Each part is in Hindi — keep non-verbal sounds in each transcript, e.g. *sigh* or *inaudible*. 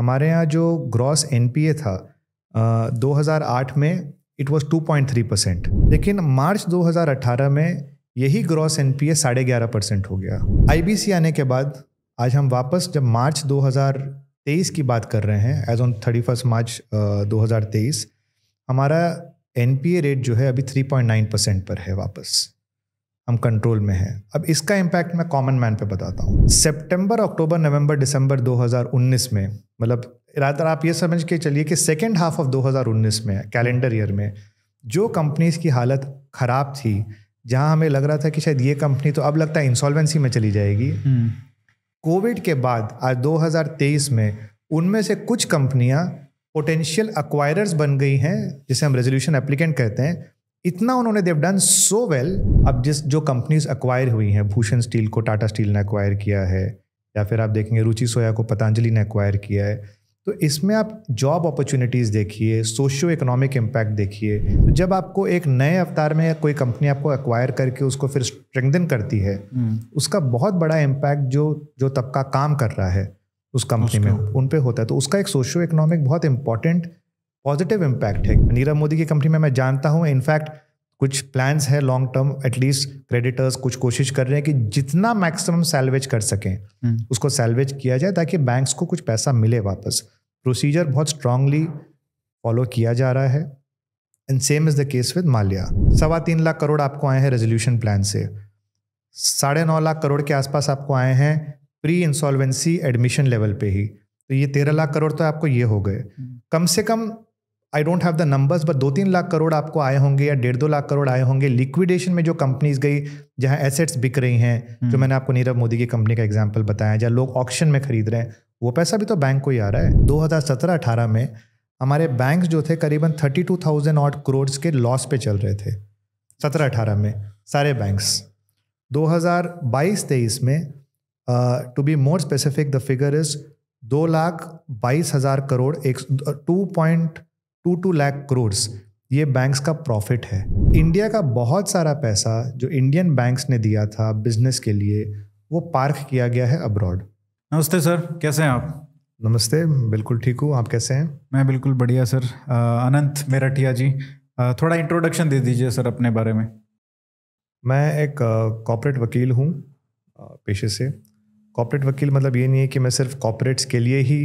हमारे यहाँ जो ग्रॉस एन था आ, 2008 में इट पॉइंट थ्री परसेंट लेकिन मार्च 2018 में यही ग्रॉस एन ए साढ़े ग्यारह परसेंट हो गया आई आने के बाद आज हम वापस जब मार्च 2023 की बात कर रहे हैं as on thirty first March दो हज़ार तेईस हमारा एन रेट जो है अभी 3.9 परसेंट पर है वापस हम कंट्रोल में हैं अब इसका इम्पैक्ट मैं कॉमन मैन पे बताता हूँ सितंबर अक्टूबर नवंबर दिसंबर 2019 में मतलब रात आप ये समझ के चलिए कि सेकेंड हाफ ऑफ 2019 में कैलेंडर ईयर में जो कंपनीज की हालत ख़राब थी जहाँ हमें लग रहा था कि शायद ये कंपनी तो अब लगता है इंसॉल्वेंसी में चली जाएगी कोविड हम्म। के बाद आज 2023 में उनमें से कुछ कंपनियाँ पोटेंशियल अक्वायरर्स बन गई हैं जिसे हम रेजोल्यूशन एप्लीकेंट कहते हैं इतना उन्होंने देव डन सो वेल अब जिस जो कंपनीज अक्वायर हुई हैं भूषण स्टील को टाटा स्टील ने अक्वायर किया है या फिर आप देखेंगे रुचि सोया को पतंजलि ने अक्वायर किया है तो इसमें आप जॉब अपॉर्चुनिटीज़ देखिए सोशियो इकोनॉमिक इम्पैक्ट देखिए तो जब आपको एक नए अवतार में कोई कंपनी आपको एक्वायर करके उसको फिर स्ट्रेंथन करती है हम्म। उसका बहुत बड़ा इम्पैक्ट जो जो तबका काम कर रहा है उस कंपनी में उन पर होता है तो उसका एक सोशियो इकोनॉमिक बहुत इंपॉर्टेंट पॉजिटिव इम्पैक्ट है नीरव मोदी की कंपनी में मैं जानता हूँ इनफैक्ट कुछ प्लान्स है लॉन्ग टर्म एटलीस्ट क्रेडिटर्स कुछ कोशिश कर रहे हैं कि जितना मैक्सिमम सैलवेज कर सकें हम्म। उसको सैलवेज किया जाए ताकि बैंक्स को कुछ पैसा मिले वापस प्रोसीजर बहुत स्ट्रांगली फॉलो किया जा रहा है and same is the case with Mallya सवा तीन लाख करोड़ आपको आए हैं रेजोल्यूशन प्लान से साढ़े नौ लाख करोड़ के आसपास आपको आए हैं प्री इंसॉल्वेंसी एडमिशन लेवल पे ही तो ये तेरह लाख करोड़ तो आपको ये हो गए हम्म। कम से कम I don't have the numbers but दो तीन लाख करोड़ आपको आए होंगे या डेढ़ दो लाख करोड़ आए होंगे लिक्विडेशन में जो कंपनीज गई जहाँ एसेट्स बिक रही हैं जो हम्म। मैंने आपको नीरव मोदी की कंपनी का एग्जाम्पल बताया जहाँ लोग ऑप्शन में खरीद रहे हैं वो पैसा भी तो बैंक को ही आ रहा है 2017-18 में हमारे बैंक जो थे करीबन 32,000 ऑट करोड़ के लॉस पे चल रहे थे 17-18 में सारे बैंक्स 2022-23 में to be more specific the figure is दो लाख बाईस हज़ार करोड़ एक two point two two lakh crores ये बैंक्स का प्रॉफिट है इंडिया का बहुत सारा पैसा जो इंडियन बैंक्स ने दिया था बिजनेस के लिए वो पार्क किया गया है अब्रॉड नमस्ते सर कैसे हैं आप नमस्ते बिल्कुल ठीक हूँ आप कैसे हैं मैं बिल्कुल बढ़िया सर अनंत मेरठिया जी थोड़ा इंट्रोडक्शन दे दीजिए सर अपने बारे में मैं एक कॉपरेट वकील हूँ पेशे से कॉपरेट वकील मतलब ये नहीं है कि मैं सिर्फ कॉपरेट्स के लिए ही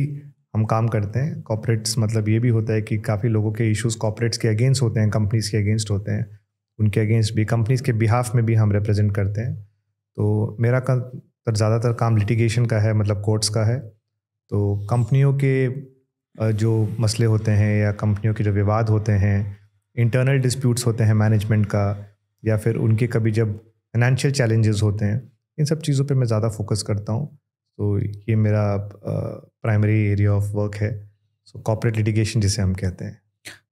हम काम करते हैं कॉपरेट्स मतलब ये भी होता है कि काफ़ी लोगों के इश्यूज कॉपरेट्स के अगेंस्ट होते हैं कंपनीज़ के अगेंस्ट होते हैं उनके अगेंस्ट भी कंपनीज़ के बिहाफ में भी हम रिप्रेजेंट करते हैं तो मेरा का ज़्यादातर काम लिटिगेशन का है मतलब कोर्ट्स का है तो कंपनियों के जो मसले होते हैं या कंपनियों के जो विवाद होते हैं इंटरनल डिस्प्यूट्स होते हैं मैनेजमेंट का या फिर उनके कभी जब फाइनेंशियल चैलेंजेस होते हैं इन सब चीज़ों पे मैं ज़्यादा फोकस करता हूँ तो ये मेरा प्राइमरी एरिया ऑफ वर्क है सो कॉपरेट लिटिगेशन जिसे हम कहते हैं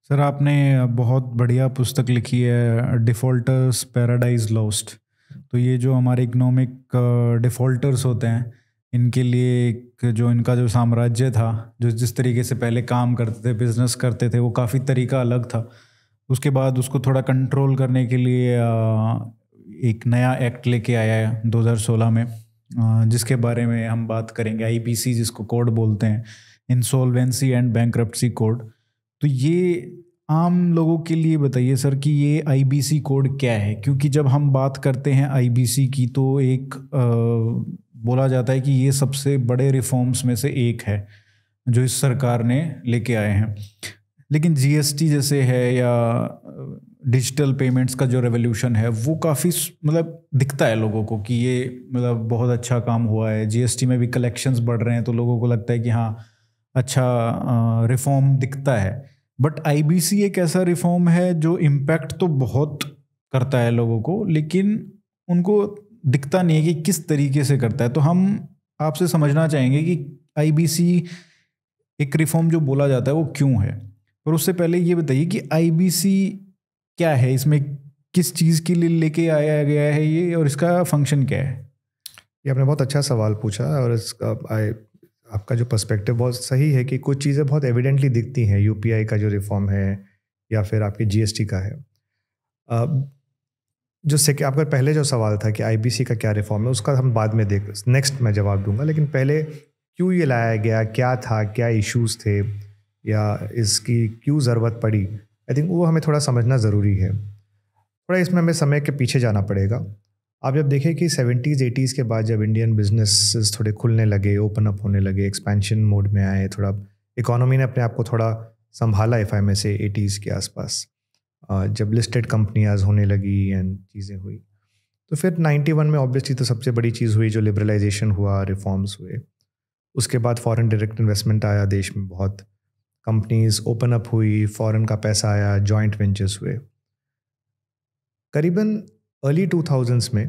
सर आपने बहुत बढ़िया पुस्तक लिखी है डिफ़ॉल्टर्स पैराडाइज लॉस्ट तो ये जो हमारे इकोनॉमिक डिफ़ॉल्टर्स होते हैं इनके लिए एक जो इनका जो साम्राज्य था जो जिस तरीके से पहले काम करते थे बिजनेस करते थे वो काफ़ी तरीका अलग था उसके बाद उसको थोड़ा कंट्रोल करने के लिए एक नया एक्ट लेके आया है 2016 में जिसके बारे में हम बात करेंगे आई जिसको कोड बोलते हैं इंसॉल्वेंसी एंड बैंक्रप्टसी कोड तो ये आम लोगों के लिए बताइए सर कि ये आई कोड क्या है क्योंकि जब हम बात करते हैं आई की तो एक आ, बोला जाता है कि ये सबसे बड़े रिफॉर्म्स में से एक है जो इस सरकार ने लेके आए हैं लेकिन जीएसटी जैसे है या डिजिटल पेमेंट्स का जो रेवोल्यूशन है वो काफ़ी मतलब दिखता है लोगों को कि ये मतलब बहुत अच्छा काम हुआ है जीएसटी में भी कलेक्शंस बढ़ रहे हैं तो लोगों को लगता है कि हाँ अच्छा रिफॉर्म दिखता है बट आईबीसी एक ऐसा रिफॉर्म है जो इम्पैक्ट तो बहुत करता है लोगों को लेकिन उनको दिखता नहीं है कि किस तरीके से करता है तो हम आपसे समझना चाहेंगे कि आईबीसी एक रिफॉर्म जो बोला जाता है वो क्यों है और उससे पहले ये बताइए कि आईबीसी क्या है इसमें किस चीज़ के लिए लेके आया गया है ये और इसका फंक्शन क्या है ये आपने बहुत अच्छा सवाल पूछा और इसका आई आपका जो पर्सपेक्टिव बहुत सही है कि कुछ चीज़ें बहुत एविडेंटली दिखती हैं यू का जो रिफॉर्म है या फिर आपके जी का है जो से आपका पहले जो सवाल था कि आई का क्या रिफॉर्म है उसका हम बाद में देख नेक्स्ट मैं जवाब दूंगा लेकिन पहले क्यों ये लाया गया क्या था क्या इश्यूज थे या इसकी क्यों ज़रूरत पड़ी आई थिंक वो हमें थोड़ा समझना ज़रूरी है थोड़ा इसमें हमें समय के पीछे जाना पड़ेगा आप जब देखें कि सेवेंटीज़ एटीज़ के बाद जब इंडियन बिजनेस थोड़े खुलने लगे ओपन अप होने लगे एक्सपेंशन मोड में आए थोड़ा इकोनॉमी ने अपने आप को थोड़ा संभाला एफ आई से एटीज़ के आसपास जब लिस्टेड कंपनियाज होने लगी एंड चीज़ें हुई तो फिर 91 में ऑब्वियसली तो सबसे बड़ी चीज़ हुई जो लिबरलाइजेशन हुआ रिफॉर्म्स हुए उसके बाद फॉरेन डायरेक्ट इन्वेस्टमेंट आया देश में बहुत कंपनीज ओपन अप हुई फॉरेन का पैसा आया जॉइंट वेंचर्स हुए करीबन अर्ली टू थाउजेंड्स में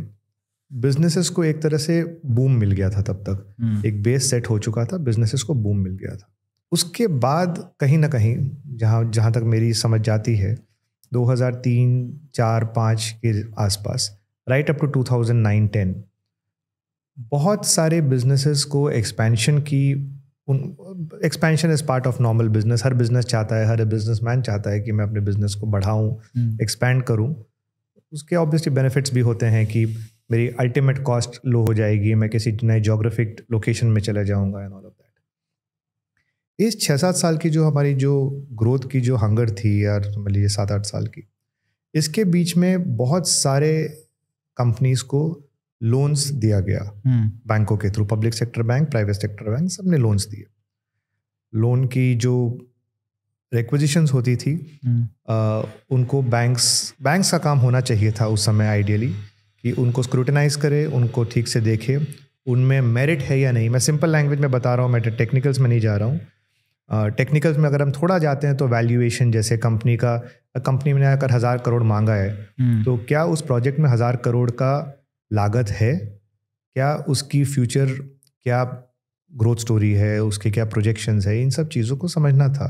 बिजनेसेस को एक तरह से बूम मिल गया था तब तक hmm. एक बेस सेट हो चुका था बिजनेसेस को बूम मिल गया था उसके बाद कहीं ना कहीं जहाँ जहाँ तक मेरी समझ जाती है 2003 चार पाँच के आसपास राइट अप टू 2009 10 बहुत सारे बिजनेसेस को एक्सपेंशन की उन expansion is part of normal business हर बिजनेस चाहता है हर बिजनेस मैन चाहता है कि मैं अपने बिजनेस को बढ़ाऊँ एक्सपेंड हम्म। करूँ उसके ऑब्वियसली बेनिफिट्स भी होते हैं कि मेरी अल्टीमेट कॉस्ट लो हो जाएगी मैं किसी नए जोग्राफिक लोकेशन में चला जाऊँगा एंड ऑल ऑफ दैट इस छः सात साल की जो हमारी जो ग्रोथ की जो हंगर थी यार मान लीजिए सात आठ साल की इसके बीच में बहुत सारे कंपनीज़ को लोन्स दिया गया हम्म। बैंकों के through public sector bank private sector bank सबने लोन्स दिए लोन की जो रिक्वेजिशंस होती थी आ, हम्म। उनको बैंक्स बैंक्स का काम होना चाहिए था उस समय आइडियली कि उनको स्क्रूटनाइज करे उनको ठीक से देखे उनमें मेरिट है या नहीं मैं सिंपल लैंग्वेज में बता रहा हूँ मैं टेक्निकल्स तो में नहीं जा रहा हूँ टेक्निकल्स में अगर हम थोड़ा जाते हैं तो वैल्यूएशन जैसे कंपनी का कंपनी ने अगर हज़ार करोड़ मांगा है हम्म। तो क्या उस प्रोजेक्ट में हज़ार करोड़ का लागत है क्या उसकी फ्यूचर क्या ग्रोथ स्टोरी है उसके क्या प्रोजेक्शंस है इन सब चीज़ों को समझना था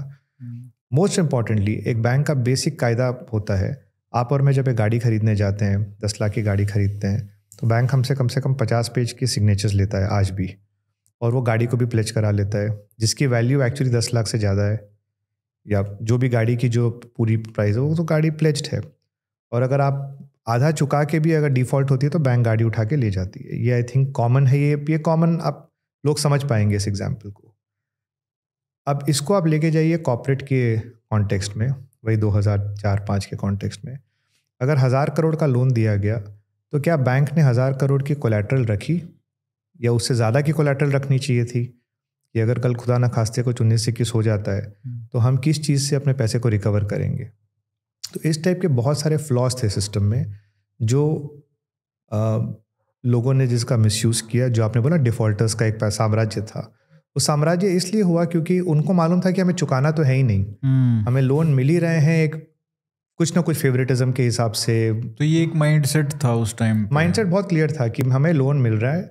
मोस्ट इम्पॉर्टेंटली हम्म। एक बैंक का बेसिक कायदा होता है आप और मैं जब एक गाड़ी खरीदने जाते हैं दस लाख की गाड़ी खरीदते हैं तो बैंक हमसे कम से कम पचास पेज की सिग्नेचर्स लेता है आज भी और वो गाड़ी को भी प्लेच करा लेता है जिसकी वैल्यू एक्चुअली दस लाख से ज़्यादा है या जो भी गाड़ी की जो पूरी प्राइस है वो तो गाड़ी प्लेज्ड है और अगर आप आधा चुका के भी अगर डिफॉल्ट होती है तो बैंक गाड़ी उठा के ले जाती है ये आई थिंक कॉमन है ये ये कॉमन आप लोग समझ पाएंगे इस एग्जाम्पल को अब इसको आप लेके जाइए कॉपरेट के कॉन्टेक्स्ट में वही चार पाँच के कॉन्टेक्स्ट में अगर हज़ार करोड़ का लोन दिया गया तो क्या बैंक ने हज़ार करोड़ की कोलेट्रल रखी या उससे ज़्यादा की कोलेट्रल रखनी चाहिए थी कि अगर कल खुदा ना खास्ते कुछ उन्नीस इक्कीस हो जाता है हम्म। तो हम किस चीज़ से अपने पैसे को रिकवर करेंगे तो इस टाइप के बहुत सारे फ्लॉज थे सिस्टम में जो आ, लोगों ने जिसका मिसयूज़ किया जो आपने बोला डिफ़ॉल्टर्स का एक साम्राज्य था वो साम्राज्य इसलिए हुआ क्योंकि उनको मालूम था कि हमें चुकाना तो है ही नहीं हम्म। हमें लोन मिल ही रहे हैं एक कुछ ना कुछ फेवरेटिज्म के हिसाब से तो ये एक माइंडसेट था उस टाइम माइंडसेट बहुत क्लियर था कि हमें लोन मिल रहा है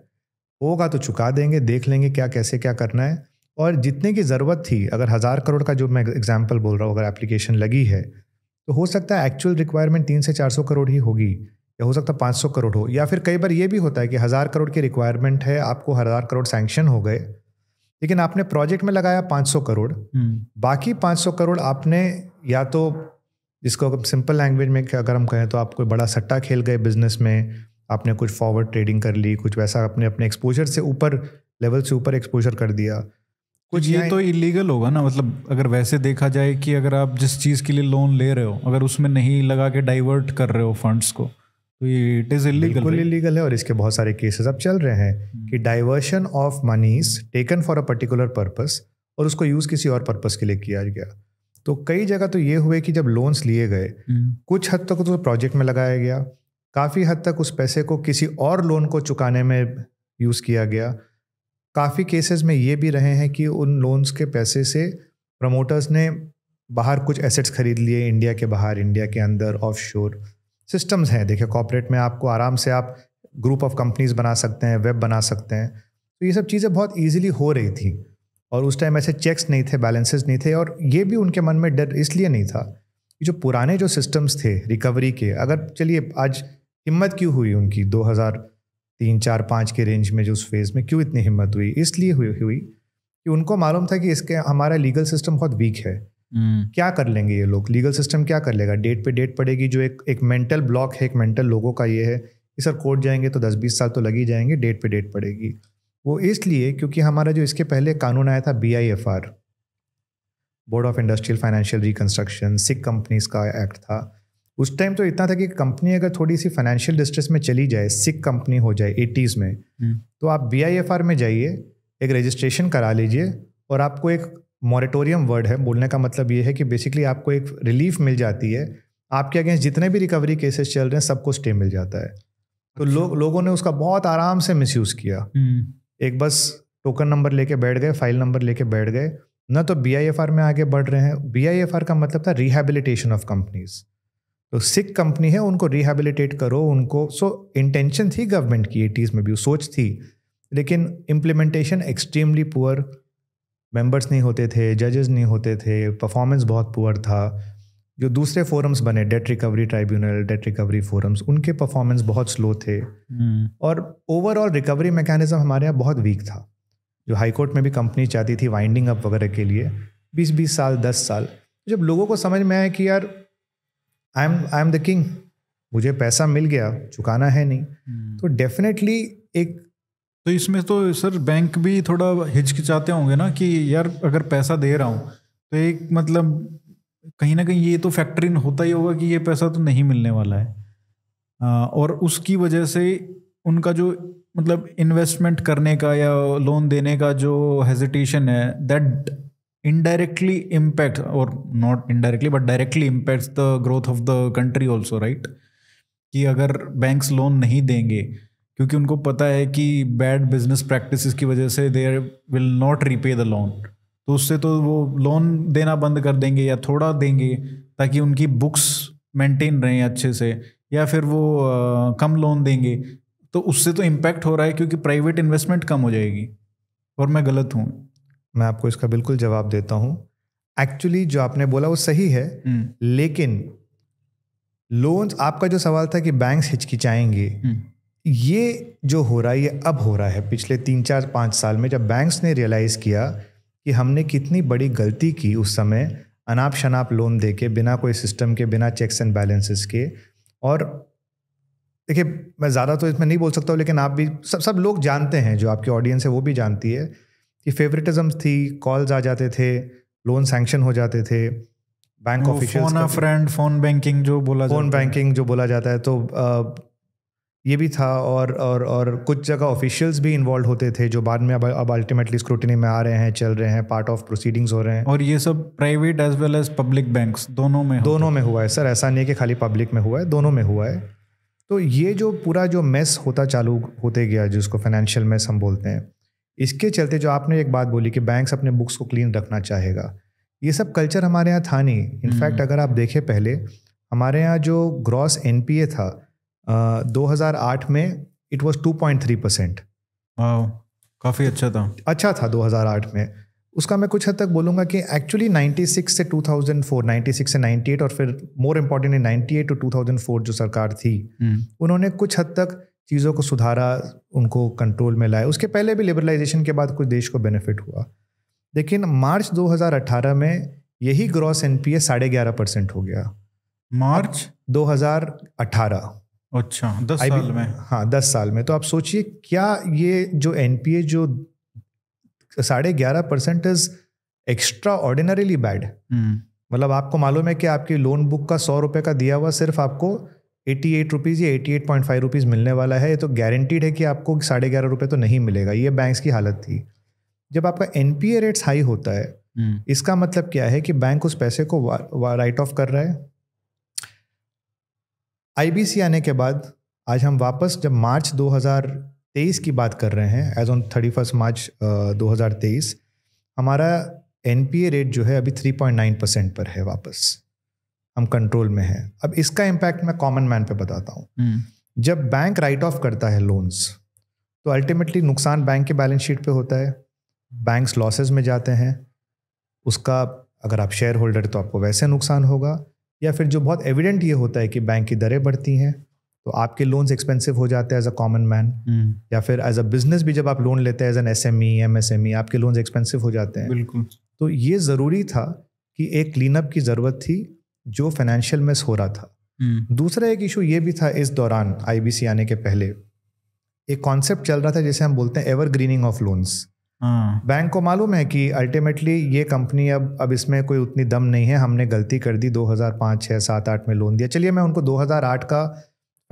होगा तो चुका देंगे देख लेंगे क्या कैसे क्या करना है और जितने की ज़रूरत थी अगर हज़ार करोड़ का जो मैं एग्जाम्पल बोल रहा हूँ अगर एप्लीकेशन लगी है तो हो सकता है एक्चुअल रिक्वायरमेंट तीन से चार सौ करोड़ ही होगी या हो सकता है पाँच सौ करोड़ हो या फिर कई बार ये भी होता है कि हज़ार करोड़ की रिक्वायरमेंट है आपको हज़ार करोड़ सैंक्शन हो गए लेकिन आपने प्रोजेक्ट में लगाया पाँच सौ करोड़ हम्म। बाकी पाँच सौ करोड़ आपने या तो जिसको सिंपल लैंग्वेज में अगर हम कहें तो आप कोई बड़ा सट्टा खेल गए बिजनेस में आपने कुछ फॉरवर्ड ट्रेडिंग कर ली कुछ वैसा अपने अपने एक्सपोजर से ऊपर लेवल से ऊपर एक्सपोजर कर दिया कुछ ये तो इलीगल होगा ना मतलब अगर वैसे देखा जाए कि अगर आप जिस चीज के लिए लोन ले रहे हो अगर उसमें नहीं लगा के डाइवर्ट कर रहे हो फंड्स को तो ये इट इज इलीगल इलीगल है और इसके बहुत सारे केसेस अब चल रहे हैं हम्म। कि diversion of monies taken for a particular purpose और उसको यूज किसी और पर्पस के लिए किया गया तो कई जगह तो ये हुए कि जब लोन्स लिए गए हम्म। कुछ हद तक तो प्रोजेक्ट में लगाया गया काफ़ी हद तक उस पैसे को किसी और लोन को चुकाने में यूज़ किया गया काफ़ी केसेस में ये भी रहे हैं कि उन लोन्स के पैसे से प्रमोटर्स ने बाहर कुछ एसेट्स खरीद लिए इंडिया के बाहर इंडिया के अंदर ऑफ शोर सिस्टम्स हैं देखिए कॉपरेट में आपको आराम से आप ग्रुप ऑफ कंपनीज बना सकते हैं वेब बना सकते हैं तो ये सब चीज़ें बहुत ईजिली हो रही थी और उस टाइम ऐसे चेक्स नहीं थे बैलेंसेस नहीं थे और ये भी उनके मन में डर इसलिए नहीं था कि जो पुराने जो सिस्टम्स थे रिकवरी के अगर चलिए आज हिम्मत क्यों हुई उनकी 2000 तीन चार पाँच के रेंज में जो उस फेज़ में क्यों इतनी हिम्मत हुई इसलिए हुई हुई कि उनको मालूम था कि इसके हमारा लीगल सिस्टम बहुत वीक है हम्म। क्या कर लेंगे ये लोग लीगल सिस्टम क्या कर लेगा डेट पे डेट पड़ेगी जो एक एक मेंटल ब्लॉक है एक मेंटल लोगों का ये है कि सर कोर्ट जाएंगे तो दस बीस साल तो लग ही जाएंगे डेट पे डेट पड़ेगी वो इसलिए क्योंकि हमारा जो इसके पहले कानून आया था B board of industrial financial reconstruction sick companies का एक्ट था उस टाइम तो इतना था कि कंपनी अगर थोड़ी सी फाइनेंशियल डिस्ट्रेस में चली जाए सिक कंपनी हो जाए एटीज़ में हम्म। तो आप बी में जाइए एक रजिस्ट्रेशन करा लीजिए और आपको एक मॉरेटोरियम वर्ड है बोलने का मतलब ये है कि बेसिकली आपको एक रिलीफ मिल जाती है आपके अगेंस्ट जितने भी रिकवरी केसेस चल रहे हैं सबको स्टे मिल जाता है तो अच्छा। लोग लोगों ने उसका बहुत आराम से मिसयूज़ किया हम्म। एक बस टोकन नंबर लेके बैठ गए फाइल नंबर लेके बैठ गए ना तो बी में आगे बढ़ रहे हैं बी का मतलब था रिहेबिलिटेशन ऑफ कंपनीज़ तो सिख कंपनी है उनको रिहेबिलिटेट करो उनको सो इंटेंशन थी गवर्नमेंट की एटीज़ में भी सोच थी लेकिन इम्प्लीमेंटेशन एक्सट्रीमली पुअर मेंबर्स नहीं होते थे जजेस नहीं होते थे परफॉर्मेंस बहुत पुअर था जो दूसरे फोरम्स बने debt recovery tribunal debt recovery forums उनके परफॉर्मेंस बहुत स्लो थे हम्म। और ओवरऑल रिकवरी मैकेनिज्म हमारे यहाँ बहुत वीक था जो हाईकोर्ट में भी कंपनी चाहती थी वाइंडिंग अप वगैरह के लिए बीस बीस साल दस साल जब लोगों को समझ में आया कि यार I am I am the king मुझे पैसा मिल गया चुकाना है नहीं hmm. तो डेफिनेटली एक तो इसमें तो सर बैंक भी थोड़ा हिचकिचाते होंगे ना कि यार अगर पैसा दे रहा हूँ तो एक मतलब कहीं ना कहीं ये तो फैक्टर इन होता ही होगा कि ये पैसा तो नहीं मिलने वाला है आ, और उसकी वजह से उनका जो मतलब इन्वेस्टमेंट करने का या लोन देने का जो हेजिटेशन है that indirectly impacts or not indirectly but directly impacts the growth of the country also right कि अगर बैंक्स लोन नहीं देंगे क्योंकि उनको पता है कि बैड बिजनेस प्रैक्टिसेस की वजह से there will not repay the loan तो उससे तो वो लोन देना बंद कर देंगे या थोड़ा देंगे ताकि उनकी बुक्स मेंटेन रहें अच्छे से या फिर वो आ, कम लोन देंगे तो उससे तो इम्पैक्ट हो रहा है क्योंकि प्राइवेट इन्वेस्टमेंट कम हो जाएगी और मैं गलत हूँ मैं आपको इसका बिल्कुल जवाब देता हूं एक्चुअली जो आपने बोला वो सही है हम्म। लेकिन लोन्स आपका जो सवाल था कि बैंक्स हिचकिचाएंगे हम्म। ये जो हो रहा है ये अब हो रहा है पिछले तीन चार पाँच साल में जब बैंक्स ने रियलाइज़ किया कि हमने कितनी बड़ी गलती की उस समय अनाप शनाप लोन दे के बिना कोई सिस्टम के बिना चेक्स एंड बैलेंसेस के और देखिए मैं ज़्यादा तो इसमें नहीं बोल सकता हूँ लेकिन आप भी सब सब लोग जानते हैं जो आपकी ऑडियंस है वो भी जानती है कि फेवरेटिज्म थी कॉल्स आ जाते थे लोन सैंक्शन हो जाते थे bank official phone friend phone banking जो बोला फोन बैंकिंग जो बोला जाता है तो आ, ये भी था और और और कुछ जगह ऑफिशियल्स भी इन्वॉल्व होते थे जो बाद में अब अब अल्टीमेटली स्क्रूटनी में आ रहे हैं चल रहे हैं पार्ट ऑफ प्रोसीडिंग्स हो रहे हैं और ये सब private as well as public bank दोनों में दोनों में हुआ है सर ऐसा नहीं है कि खाली पब्लिक में हुआ है दोनों में हुआ है तो ये जो पूरा जो मेस होता चालू होते गया जिसको फाइनेंशियल मेस हम बोलते हैं इसके चलते जो आपने एक बात बोली कि बैंक्स अपने बुक्स को क्लीन रखना चाहेगा ये सब कल्चर हमारे यहाँ था नहीं इनफैक्ट हम्म। अगर आप देखें पहले हमारे यहाँ जो ग्रॉस एन था दो में it was two point three percent काफ़ी अच्छा था अच्छा था 2008 में उसका मैं कुछ हद तक बोलूँगा कि एक्चुअली 96 से 2004 96 से 98 और फिर मोर इम्पॉर्टेंट है 98 टू 2004 जो सरकार थी हम्म। उन्होंने कुछ हद तक चीज़ों को सुधारा उनको कंट्रोल में लाया उसके पहले भी लिबरलाइजेशन के बाद कुछ देश को बेनिफिट हुआ लेकिन मार्च 2018 में यही ग्रॉस एन पी साढ़े ग्यारह परसेंट हो गया मार्च 2018 अच्छा दस साल भी, में हाँ दस साल में तो आप सोचिए क्या ये जो एन जो साढ़े ग्यारह percent is extraordinarily bad मतलब आपको मालूम है कि आपकी लोन बुक का सौ रुपये का दिया हुआ सिर्फ आपको एटी एट रुपीज़ या eighty eight point five rupees मिलने वाला है तो गारंटीड है कि आपको साढ़े ग्यारह रुपये तो नहीं मिलेगा ये बैंक्स की हालत थी जब आपका एन रेट्स हाई होता है हम्म। इसका मतलब क्या है कि बैंक उस पैसे को राइट ऑफ कर रहा है आई बी सी आने के बाद आज हम वापस जब मार्च दो हजार तेईस की बात कर रहे हैं as on thirty first March दो हज़ार तेईस हमारा एन पी ए रेट जो है अभी थ्री पॉइंट नाइन परसेंट पर है वापस हम कंट्रोल में हैं अब इसका इम्पैक्ट मैं कॉमन मैन पे बताता हूँ हम्म। जब बैंक राइट ऑफ करता है लोन्स तो अल्टीमेटली नुकसान बैंक के बैलेंस शीट पे होता है बैंक्स लॉसेज में जाते हैं उसका अगर आप शेयर होल्डर तो आपको वैसे नुकसान होगा या फिर जो बहुत एविडेंट ये होता है कि बैंक की दरें बढ़ती हैं तो आपके लोन्स एक्सपेंसिव हो जाते हैं एज अ कॉमन मैन या फिर एज अ बिजनेस भी जब आप लोन लेते हैं as an S M E M S M E आपके लोन्स एक्सपेंसिव हो जाते हैं बिल्कुल तो ये ज़रूरी था कि एक क्लीनअप की ज़रूरत थी जो फाइनेंशियल मिस हो रहा था हम्म। दूसरा एक इशू ये भी था इस दौरान आईबीसी आने के पहले एक कॉन्सेप्ट चल रहा था जिसे हम बोलते हैं evergreening of loans bank को मालूम है कि अल्टीमेटली ये कंपनी अब अब इसमें कोई उतनी दम नहीं है हमने गलती कर दी 2005 6 7 8 में लोन दिया चलिए मैं उनको 2008 का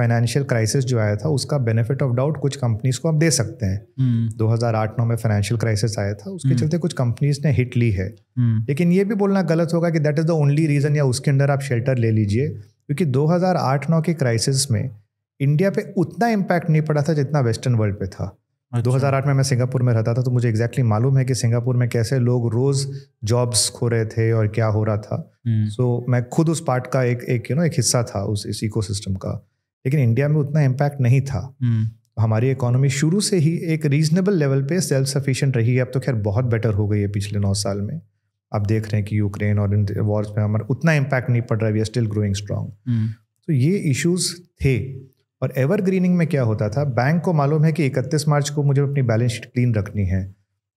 फाइनेंशियल क्राइसिस जो आया था उसका बेनिफिट ऑफ डाउट कुछ कंपनीज को आप दे सकते हैं हम्म। आठ नौ में फाइनेंशियल क्राइसिस आया था उसके हम्म। चलते कुछ कंपनीज ने हिट ली है हम्म। लेकिन ये भी बोलना गलत होगा कि that is the only reason या उसके अंदर आप शेल्टर ले लीजिए क्योंकि दो हज़ार आठ नौ के क्राइसिस में इंडिया पे उतना इम्पैक्ट नहीं पड़ा था जितना वेस्टर्न वर्ल्ड पे था अच्छा। दो हजार आठ में मैं सिंगापुर में रहता था तो मुझे एग्जैक्टली exactly मालूम है कि सिंगापुर में कैसे लोग रोज जॉब्स खो रहे थे और क्या हो रहा था सो मैं खुद उस पार्ट का एक एक यू नो एक हिस्सा था उस इस इकोसिस्टम का लेकिन इंडिया में उतना इम्पैक्ट नहीं था हम्म। हमारी इकोनॉमी शुरू से ही एक रीजनेबल लेवल पे सेल्फ सफिशिएंट रही है अब तो खैर बहुत बेटर हो गई है पिछले नौ साल में आप देख रहे हैं कि यूक्रेन और इन वॉर्स में हमारा उतना इम्पैक्ट नहीं पड़ रहा है we are still growing strong तो ये इश्यूज थे और एवर ग्रीनिंग में क्या होता था बैंक को मालूम है कि इकतीस मार्च को मुझे अपनी बैलेंस शीट क्लीन रखनी है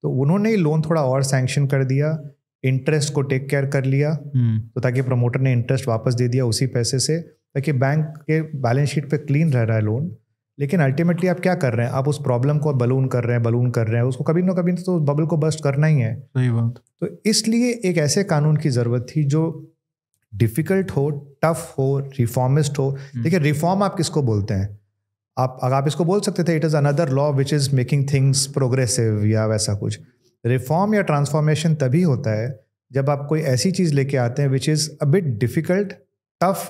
तो उन्होंने ही लोन थोड़ा और सैंक्शन कर दिया इंटरेस्ट को टेक केयर कर लिया हम्म। तो ताकि प्रमोटर ने इंटरेस्ट वापस दे दिया उसी पैसे से ताकि बैंक के बैलेंस शीट पे क्लीन रह रहा है लोन लेकिन अल्टीमेटली आप क्या कर रहे हैं आप उस प्रॉब्लम को बलून कर रहे हैं बलून कर रहे हैं उसको कभी ना कभी तो बबल को बस्ट करना ही है सही बात तो इसलिए एक ऐसे कानून की ज़रूरत थी जो डिफ़िकल्ट हो टफ हो रिफॉर्मिस्ट हो हम्म। देखिए रिफॉर्म आप किसको बोलते हैं आप अगर आप इसको बोल सकते थे it is another law which is making things progressive या वैसा कुछ रिफॉर्म या ट्रांसफॉर्मेशन तभी होता है जब आप कोई ऐसी चीज़ लेके आते हैं which is a bit difficult tough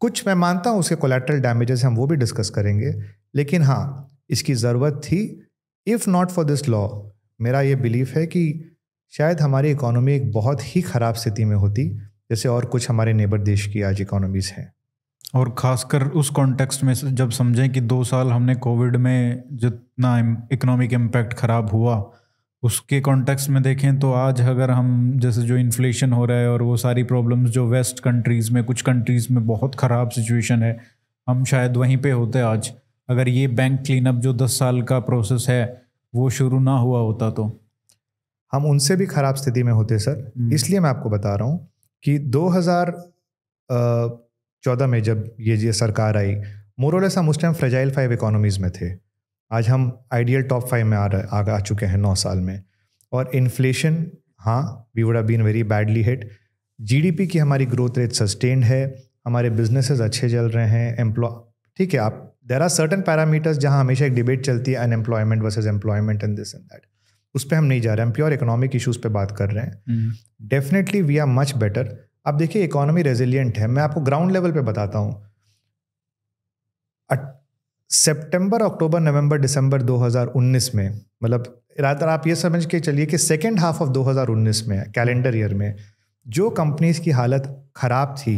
कुछ मैं मानता हूँ उसके कोलेट्रल डैमेजेस हम वो भी डिस्कस करेंगे लेकिन हाँ इसकी ज़रूरत थी if not for this law मेरा ये बिलीफ है कि शायद हमारी इकोनॉमी एक बहुत ही ख़राब स्थिति में होती जैसे और कुछ हमारे नेबर देश की आज इकोनॉमीज़ हैं और खासकर उस कॉन्टेक्स्ट में जब समझें कि दो साल हमने कोविड में जितना इकोनॉमिक इम्पैक्ट ख़राब हुआ उसके कॉन्टेक्स्ट में देखें तो आज अगर हम जैसे जो इन्फ्लेशन हो रहा है और वो सारी प्रॉब्लम्स जो वेस्ट कंट्रीज़ में कुछ कंट्रीज़ में बहुत ख़राब सिचुएशन है हम शायद वहीं पे होते आज अगर ये बैंक क्लीनअप जो दस साल का प्रोसेस है वो शुरू ना हुआ होता तो हम उनसे भी ख़राब स्थिति में होते सर हम्म। इसलिए मैं आपको बता रहा हूँ कि दो चौदह में जब ये जी सरकार आई मोरोलेसा मुस्टैम उस टाइम फ्रेजाइल फाइव इकोनॉमीज़ में थे आज हम आइडियल टॉप फाइव में आ रहे आ, आ चुके हैं नौ साल में और इन्फ्लेशन हाँ we would have been very badly hit GDP की हमारी ग्रोथ रेट सस्टेन्ड है हमारे बिजनेसेस अच्छे चल रहे हैं एम्प्लॉ ठीक है आप देर आर सर्टन पैरामीटर्स जहाँ हमेशा एक डिबेट चलती है unemployment versus employment and this and that उस पर हम नहीं जा रहे हैं प्योर इकोनॉमिक इशूज़ पर बात कर रहे हैं definitely we are much better आप देखिए इकोनॉमी रेजिलियंट है मैं आपको ग्राउंड लेवल पर बताता हूँ सितंबर अक्टूबर नवंबर दिसंबर 2019 में मतलब ज़्यादातर आप ये समझ के चलिए कि सेकेंड हाफ ऑफ 2019 में कैलेंडर ईयर में जो कंपनीज की हालत ख़राब थी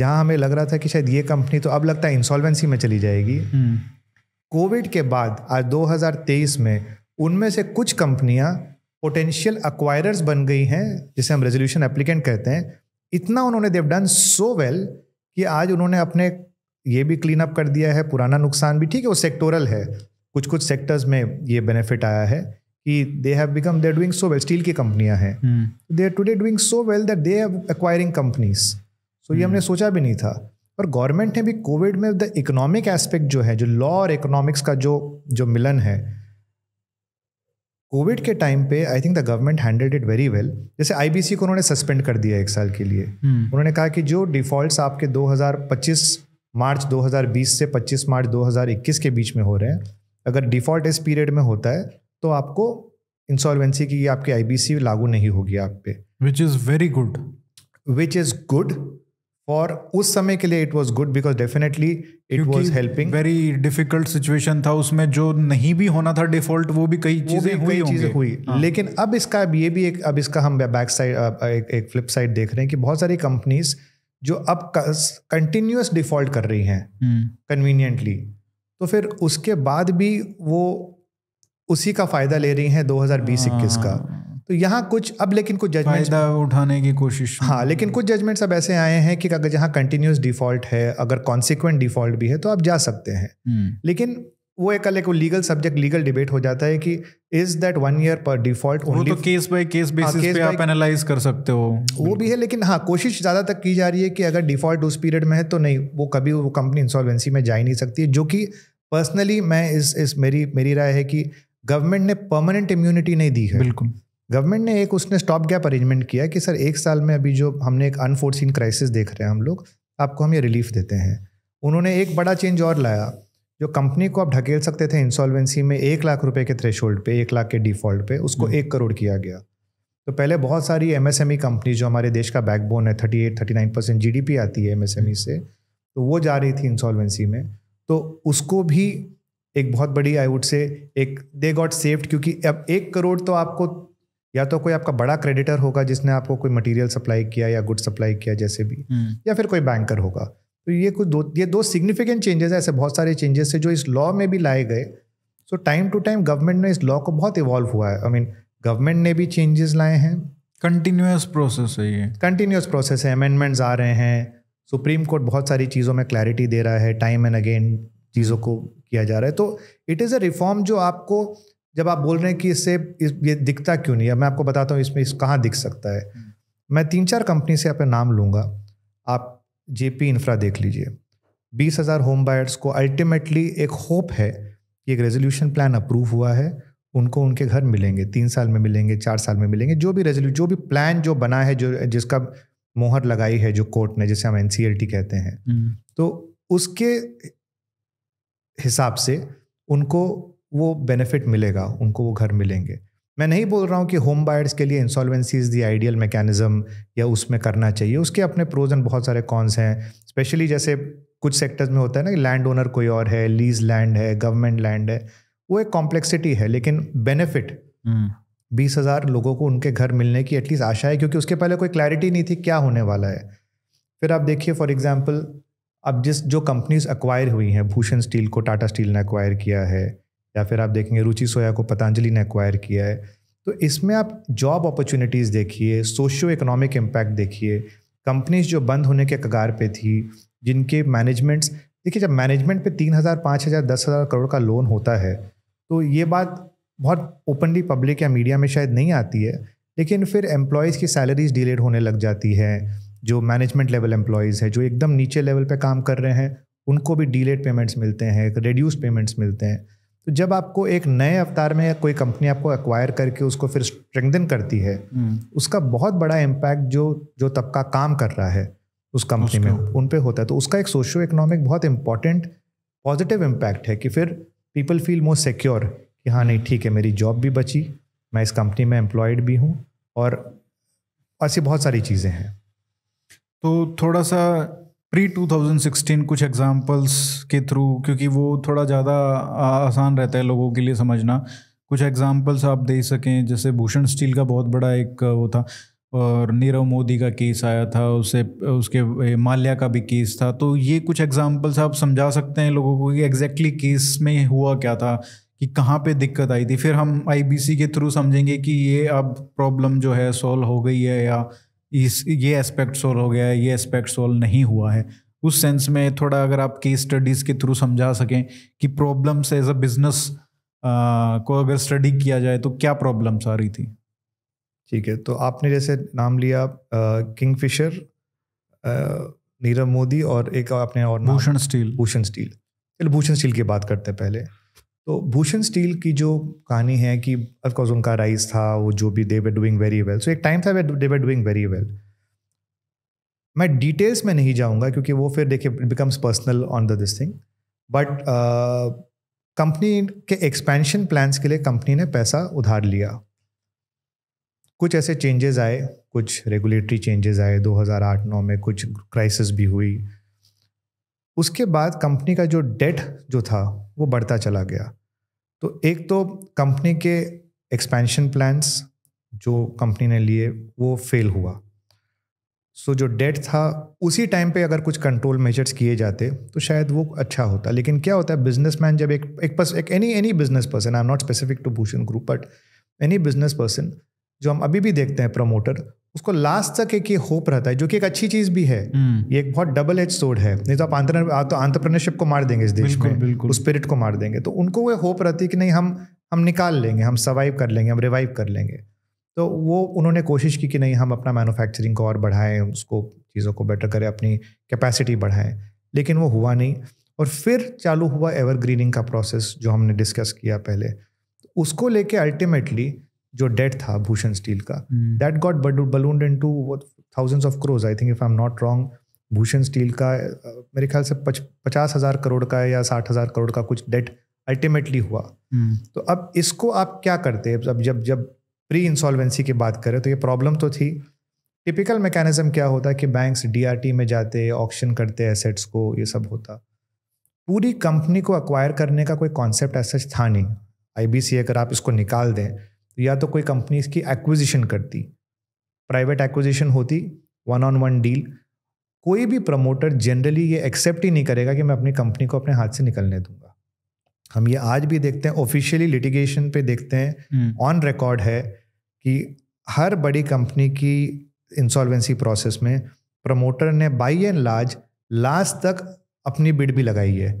जहां हमें लग रहा था कि शायद ये कंपनी तो अब लगता है इंसॉल्वेंसी में चली जाएगी कोविड हम्म। के बाद आज 2023 में उनमें से कुछ कंपनियां पोटेंशियल अक्वायरर्स बन गई हैं जिसे हम रेजोल्यूशन एप्लीकेंट कहते हैं इतना उन्होंने देव डन सो वेल कि आज उन्होंने अपने ये भी क्लीन अप कर दिया है पुराना नुकसान भी ठीक है वो सेक्टोरल है कुछ कुछ सेक्टर्स में ये बेनिफिट आया है कि they have become there doing so well steel की कंपनियां हैं they are today doing so well that they have acquiring companies so ये हम्म। हमने सोचा भी नहीं था और गवर्नमेंट ने भी कोविड में द इकोनॉमिक एस्पेक्ट जो है जो लॉ और इकोनॉमिक्स का जो जो मिलन है कोविड के टाइम पे I think the government handled it very well जैसे आईबीसी को उन्होंने सस्पेंड कर दिया एक साल के लिए हम्म। उन्होंने कहा कि जो डिफॉल्ट्स आपके 2025 मार्च 2020 से 25 मार्च 2021 के बीच में हो रहे हैं अगर डिफ़ॉल्ट इस पीरियड में होता है तो आपको इंसॉल्वेंसी की आपकी आईबीसी लागू नहीं होगी आप पे which is very good which is good for उस समय के लिए it was good because definitely it was helping very difficult situation था उसमें जो नहीं भी होना था डिफॉल्ट वो भी कई चीजें हुई चीजें हुई हाँ। लेकिन अब इसका ये भी एक अब इसका हम बैक साइड एक, एक फ्लिप साइड देख रहे हैं कि बहुत सारी कंपनीज जो अब कंटिन्यूस डिफॉल्ट कर रही हैं कन्वीनियंटली हम्म। तो फिर उसके बाद भी वो उसी का फायदा ले रही हैं 2020-21 का हाँ। तो यहाँ कुछ अब लेकिन कुछ जजमेंट उठाने की कोशिश हाँ लेकिन कुछ जजमेंट्स अब ऐसे आए हैं कि अगर जहाँ कंटिन्यूस डिफॉल्ट है अगर कॉन्सिक्वेंट डिफॉल्ट भी है तो आप जा सकते हैं हम्म। लेकिन वो एक अलग लीगल सब्जेक्ट लीगल डिबेट हो जाता है कि इज दैट वन ईयर पर डिफॉल्ट ओनली तो केस बाय केस बेसिस पे आप एनालाइज कर सकते हो वो भी है लेकिन हाँ कोशिश ज़्यादा तक की जा रही है कि अगर डिफॉल्ट उस पीरियड में है तो नहीं वो कभी वो कंपनी इंसॉल्वेंसी में जा ही नहीं सकती जो कि पर्सनली मैं इस इस मेरी मेरी राय है कि गवर्नमेंट ने परमानेंट इम्यूनिटी नहीं दी है बिल्कुल गवर्नमेंट ने एक उसने स्टॉप गैप अरेंजमेंट किया कि सर एक साल में अभी जो हमने एक अनफोर्सिन क्राइसिस देख रहे हैं हम लोग आपको हम ये रिलीफ देते हैं उन्होंने एक बड़ा चेंज और लाया जो कंपनी को आप ढकेल सकते थे इंसॉल्वेंसी में एक लाख रुपए के थ्रेशोल्ड पे एक लाख के डिफॉल्ट पे उसको हम्म। एक करोड़ किया गया तो पहले बहुत सारी एमएसएमई कंपनी e जो हमारे देश का बैकबोन है thirty eight thirty nine percent G D आती है एमएसएमई e हम्म। से तो वो जा रही थी इंसॉल्वेंसी में तो उसको भी एक बहुत बड़ी आई वुड से एक दे गॉट सेव्ड क्योंकि अब एक करोड़ तो आपको या तो कोई आपका बड़ा क्रेडिटर होगा जिसने आपको कोई मटेरियल सप्लाई किया या गुड सप्लाई किया जैसे भी हम्म। या फिर कोई बैंकर होगा तो ये कुछ दो ये दो सिग्निफिकेंट चेंजेस ऐसे बहुत सारे चेंजेस है जो इस लॉ में भी लाए गए so time to time government ने इस लॉ को बहुत इवॉल्व हुआ है आई मीन गवर्नमेंट ने भी चेंजेस लाए हैं कंटिन्यूस प्रोसेस है ये कंटिन्यूस प्रोसेस है अमेंडमेंट्स आ रहे हैं सुप्रीम कोर्ट बहुत सारी चीज़ों में क्लैरिटी दे रहा है टाइम एंड अगेन चीज़ों को किया जा रहा है तो इट इज़ अ रिफॉर्म जो आपको जब आप बोल रहे हैं कि इससे इस ये दिखता क्यों नहीं है मैं आपको बताता हूँ इसमें इस, इस कहाँ दिख सकता है मैं तीन चार कंपनी से अपना नाम लूँगा आप जेपी इंफ्रा देख लीजिए बीस हज़ार होम बायर्स को अल्टीमेटली एक होप है कि एक रेजोल्यूशन प्लान अप्रूव हुआ है उनको उनके घर मिलेंगे तीन साल में मिलेंगे चार साल में मिलेंगे जो भी रेजोल्यू जो भी प्लान जो बना है जो जिसका मोहर लगाई है जो कोर्ट ने जिसे हम एन कहते हैं हम्म। तो उसके हिसाब से उनको वो बेनिफिट मिलेगा उनको वो घर मिलेंगे मैं नहीं बोल रहा हूँ कि होम बायर्स के लिए insolvency is the ideal mechanism या उसमें करना चाहिए उसके अपने प्रोज एंड बहुत सारे कॉन्स हैं स्पेशली जैसे कुछ सेक्टर्स में होता है ना कि लैंड ओनर कोई और है लीज लैंड है गवर्नमेंट लैंड है वो एक कॉम्प्लेक्सिटी है लेकिन बेनिफिट हम्म। बीस हज़ार लोगों को उनके घर मिलने की एटलीस्ट आशा है क्योंकि उसके पहले कोई क्लैरिटी नहीं थी क्या होने वाला है फिर आप देखिए फॉर एग्जाम्पल अब जिस जो कंपनीज अक्वायर हुई हैं भूषण स्टील को टाटा स्टील ने अक्वायर किया है या फिर आप देखेंगे रुचि सोया को पतंजलि ने एक्वायर किया है तो इसमें आप जॉब अपॉर्चुनिटीज़ देखिए सोशियो इकोनॉमिक इम्पैक्ट देखिए कंपनीज जो बंद होने के कगार पे थी जिनके मैनेजमेंट्स देखिए जब मैनेजमेंट पे तीन हज़ार पाँच हज़ार दस हज़ार करोड़ का लोन होता है तो ये बात बहुत ओपनली पब्लिक या मीडिया में शायद नहीं आती है लेकिन फिर एम्प्लॉयज़ की सैलरीज डिलेड होने लग जाती है जो मैनेजमेंट लेवल एम्प्लॉयज़ है जो एकदम नीचे लेवल पर काम कर रहे हैं उनको भी डिलेड पेमेंट्स मिलते हैं रेड्यूस पेमेंट्स मिलते हैं तो जब आपको एक नए अवतार में या कोई कंपनी आपको एक्वायर करके उसको फिर स्ट्रेंथन करती है हम्म। उसका बहुत बड़ा इम्पैक्ट जो जो तबका काम कर रहा है उस कंपनी में उन पर होता है तो उसका एक सोशो इकोनॉमिक बहुत इंपॉर्टेंट पॉजिटिव इम्पैक्ट है कि फिर पीपल फील मोर सिक्योर कि हाँ नहीं ठीक है मेरी जॉब भी बची मैं इस कंपनी में एम्प्लॉयड भी हूँ और ऐसी बहुत सारी चीज़ें हैं तो थोड़ा सा प्री 2016 कुछ एग्जाम्पल्स के थ्रू क्योंकि वो थोड़ा ज़्यादा आसान रहता है लोगों के लिए समझना कुछ एग्जाम्पल्स आप दे सकें जैसे भूषण स्टील का बहुत बड़ा एक वो था और नीरव मोदी का केस आया था उसे उसके माल्या का भी केस था तो ये कुछ एग्जाम्पल्स आप समझा सकते हैं लोगों को कि एग्जैक्टली केस में हुआ क्या था कि कहाँ पे दिक्कत आई थी फिर हम आईबीसी के थ्रू समझेंगे कि ये अब प्रॉब्लम जो है सॉल्व हो गई है या इस ये एस्पेक्ट सोल्व हो गया है ये एस्पेक्ट सोल्व नहीं हुआ है उस सेंस में थोड़ा अगर आप केस स्टडीज़ के थ्रू समझा सकें कि प्रॉब्लम्स एज अ बिजनेस को अगर स्टडी किया जाए तो क्या प्रॉब्लम्स आ रही थी ठीक है तो आपने जैसे नाम लिया किंग फिशर नीरव मोदी और एक आपने और भूषण स्टील भूषण स्टील चलो भूषण स्टील की बात करते हैं पहले तो भूषण स्टील की जो कहानी है कि अफकोर्स उनका राइज था वो जो भी they doing very well so एक टाइम था they were doing very well मैं डिटेल्स में नहीं जाऊंगा क्योंकि वो फिर देखिए becomes personal on the this thing but company के एक्सपेंशन प्लान्स के लिए कंपनी ने पैसा उधार लिया कुछ ऐसे चेंजेस आए कुछ रेगुलेटरी चेंजेस आए 2008-9 में कुछ क्राइसिस भी हुई उसके बाद कंपनी का जो डेट जो था वो बढ़ता चला गया तो एक तो कंपनी के एक्सपेंशन प्लान्स जो कंपनी ने लिए वो फेल हुआ सो so, जो डेट था उसी टाइम पे अगर कुछ कंट्रोल मेजर्स किए जाते तो शायद वो अच्छा होता लेकिन क्या होता है बिजनेसमैन जब एक एक पर्स एक any any business person I am not specific to Bhushan group but any business person जो हम अभी भी देखते हैं प्रमोटर उसको लास्ट तक एक ये होप रहता है जो कि एक अच्छी चीज भी है हम्म। ये एक बहुत डबल एज सोड है नहीं तो आप आंतर तो आंतरप्रनरशिप को मार देंगे इस देश को उस स्पिरिट को मार देंगे तो उनको वो होप रहती है कि नहीं हम हम निकाल लेंगे हम सर्वाइव कर लेंगे हम रिवाइव कर लेंगे तो वो उन्होंने कोशिश की कि नहीं हम अपना मैनुफैक्चरिंग को और बढ़ाएं उसको चीज़ों को बेटर करें अपनी कैपेसिटी बढ़ाएं लेकिन वो हुआ नहीं और फिर चालू हुआ एवरग्रीनिंग का प्रोसेस जो हमने डिस्कस किया पहले उसको लेके अल्टीमेटली जो डेट था भूषण स्टील का that got balloon in two thousands of crores I think if I am not wrong Bhushan steel का मेरे ख्याल से पच, पचास हजार करोड़ का या साठ हजार करोड़ का कुछ डेट अल्टीमेटली हुआ hmm. तो अब इसको आप क्या करते हैं अब जब जब प्री इंसॉल्वेंसी की बात करें तो ये प्रॉब्लम तो थी टिपिकल मैकेनिज्म क्या होता कि बैंक्स डीआरटी में जाते ऑक्शन करते एसेट्स को ये सब होता पूरी कंपनी को अक्वायर करने का कोई कॉन्सेप्ट ऐसा था नहीं आईबीसी अगर आप इसको निकाल दें या तो कोई कंपनी इसकी एक्विजिशन करती प्राइवेट एक्विजिशन होती वन ऑन वन डील कोई भी प्रमोटर जनरली ये एक्सेप्ट ही नहीं करेगा कि मैं अपनी कंपनी को अपने हाथ से निकलने दूंगा हम ये आज भी देखते हैं ऑफिशियली लिटिगेशन पे देखते हैं ऑन हम्म। रिकॉर्ड है कि हर बड़ी कंपनी की इंसॉल्वेंसी प्रोसेस में प्रमोटर ने बाई एंड लार्ज लास्ट तक अपनी बिड भी लगाई है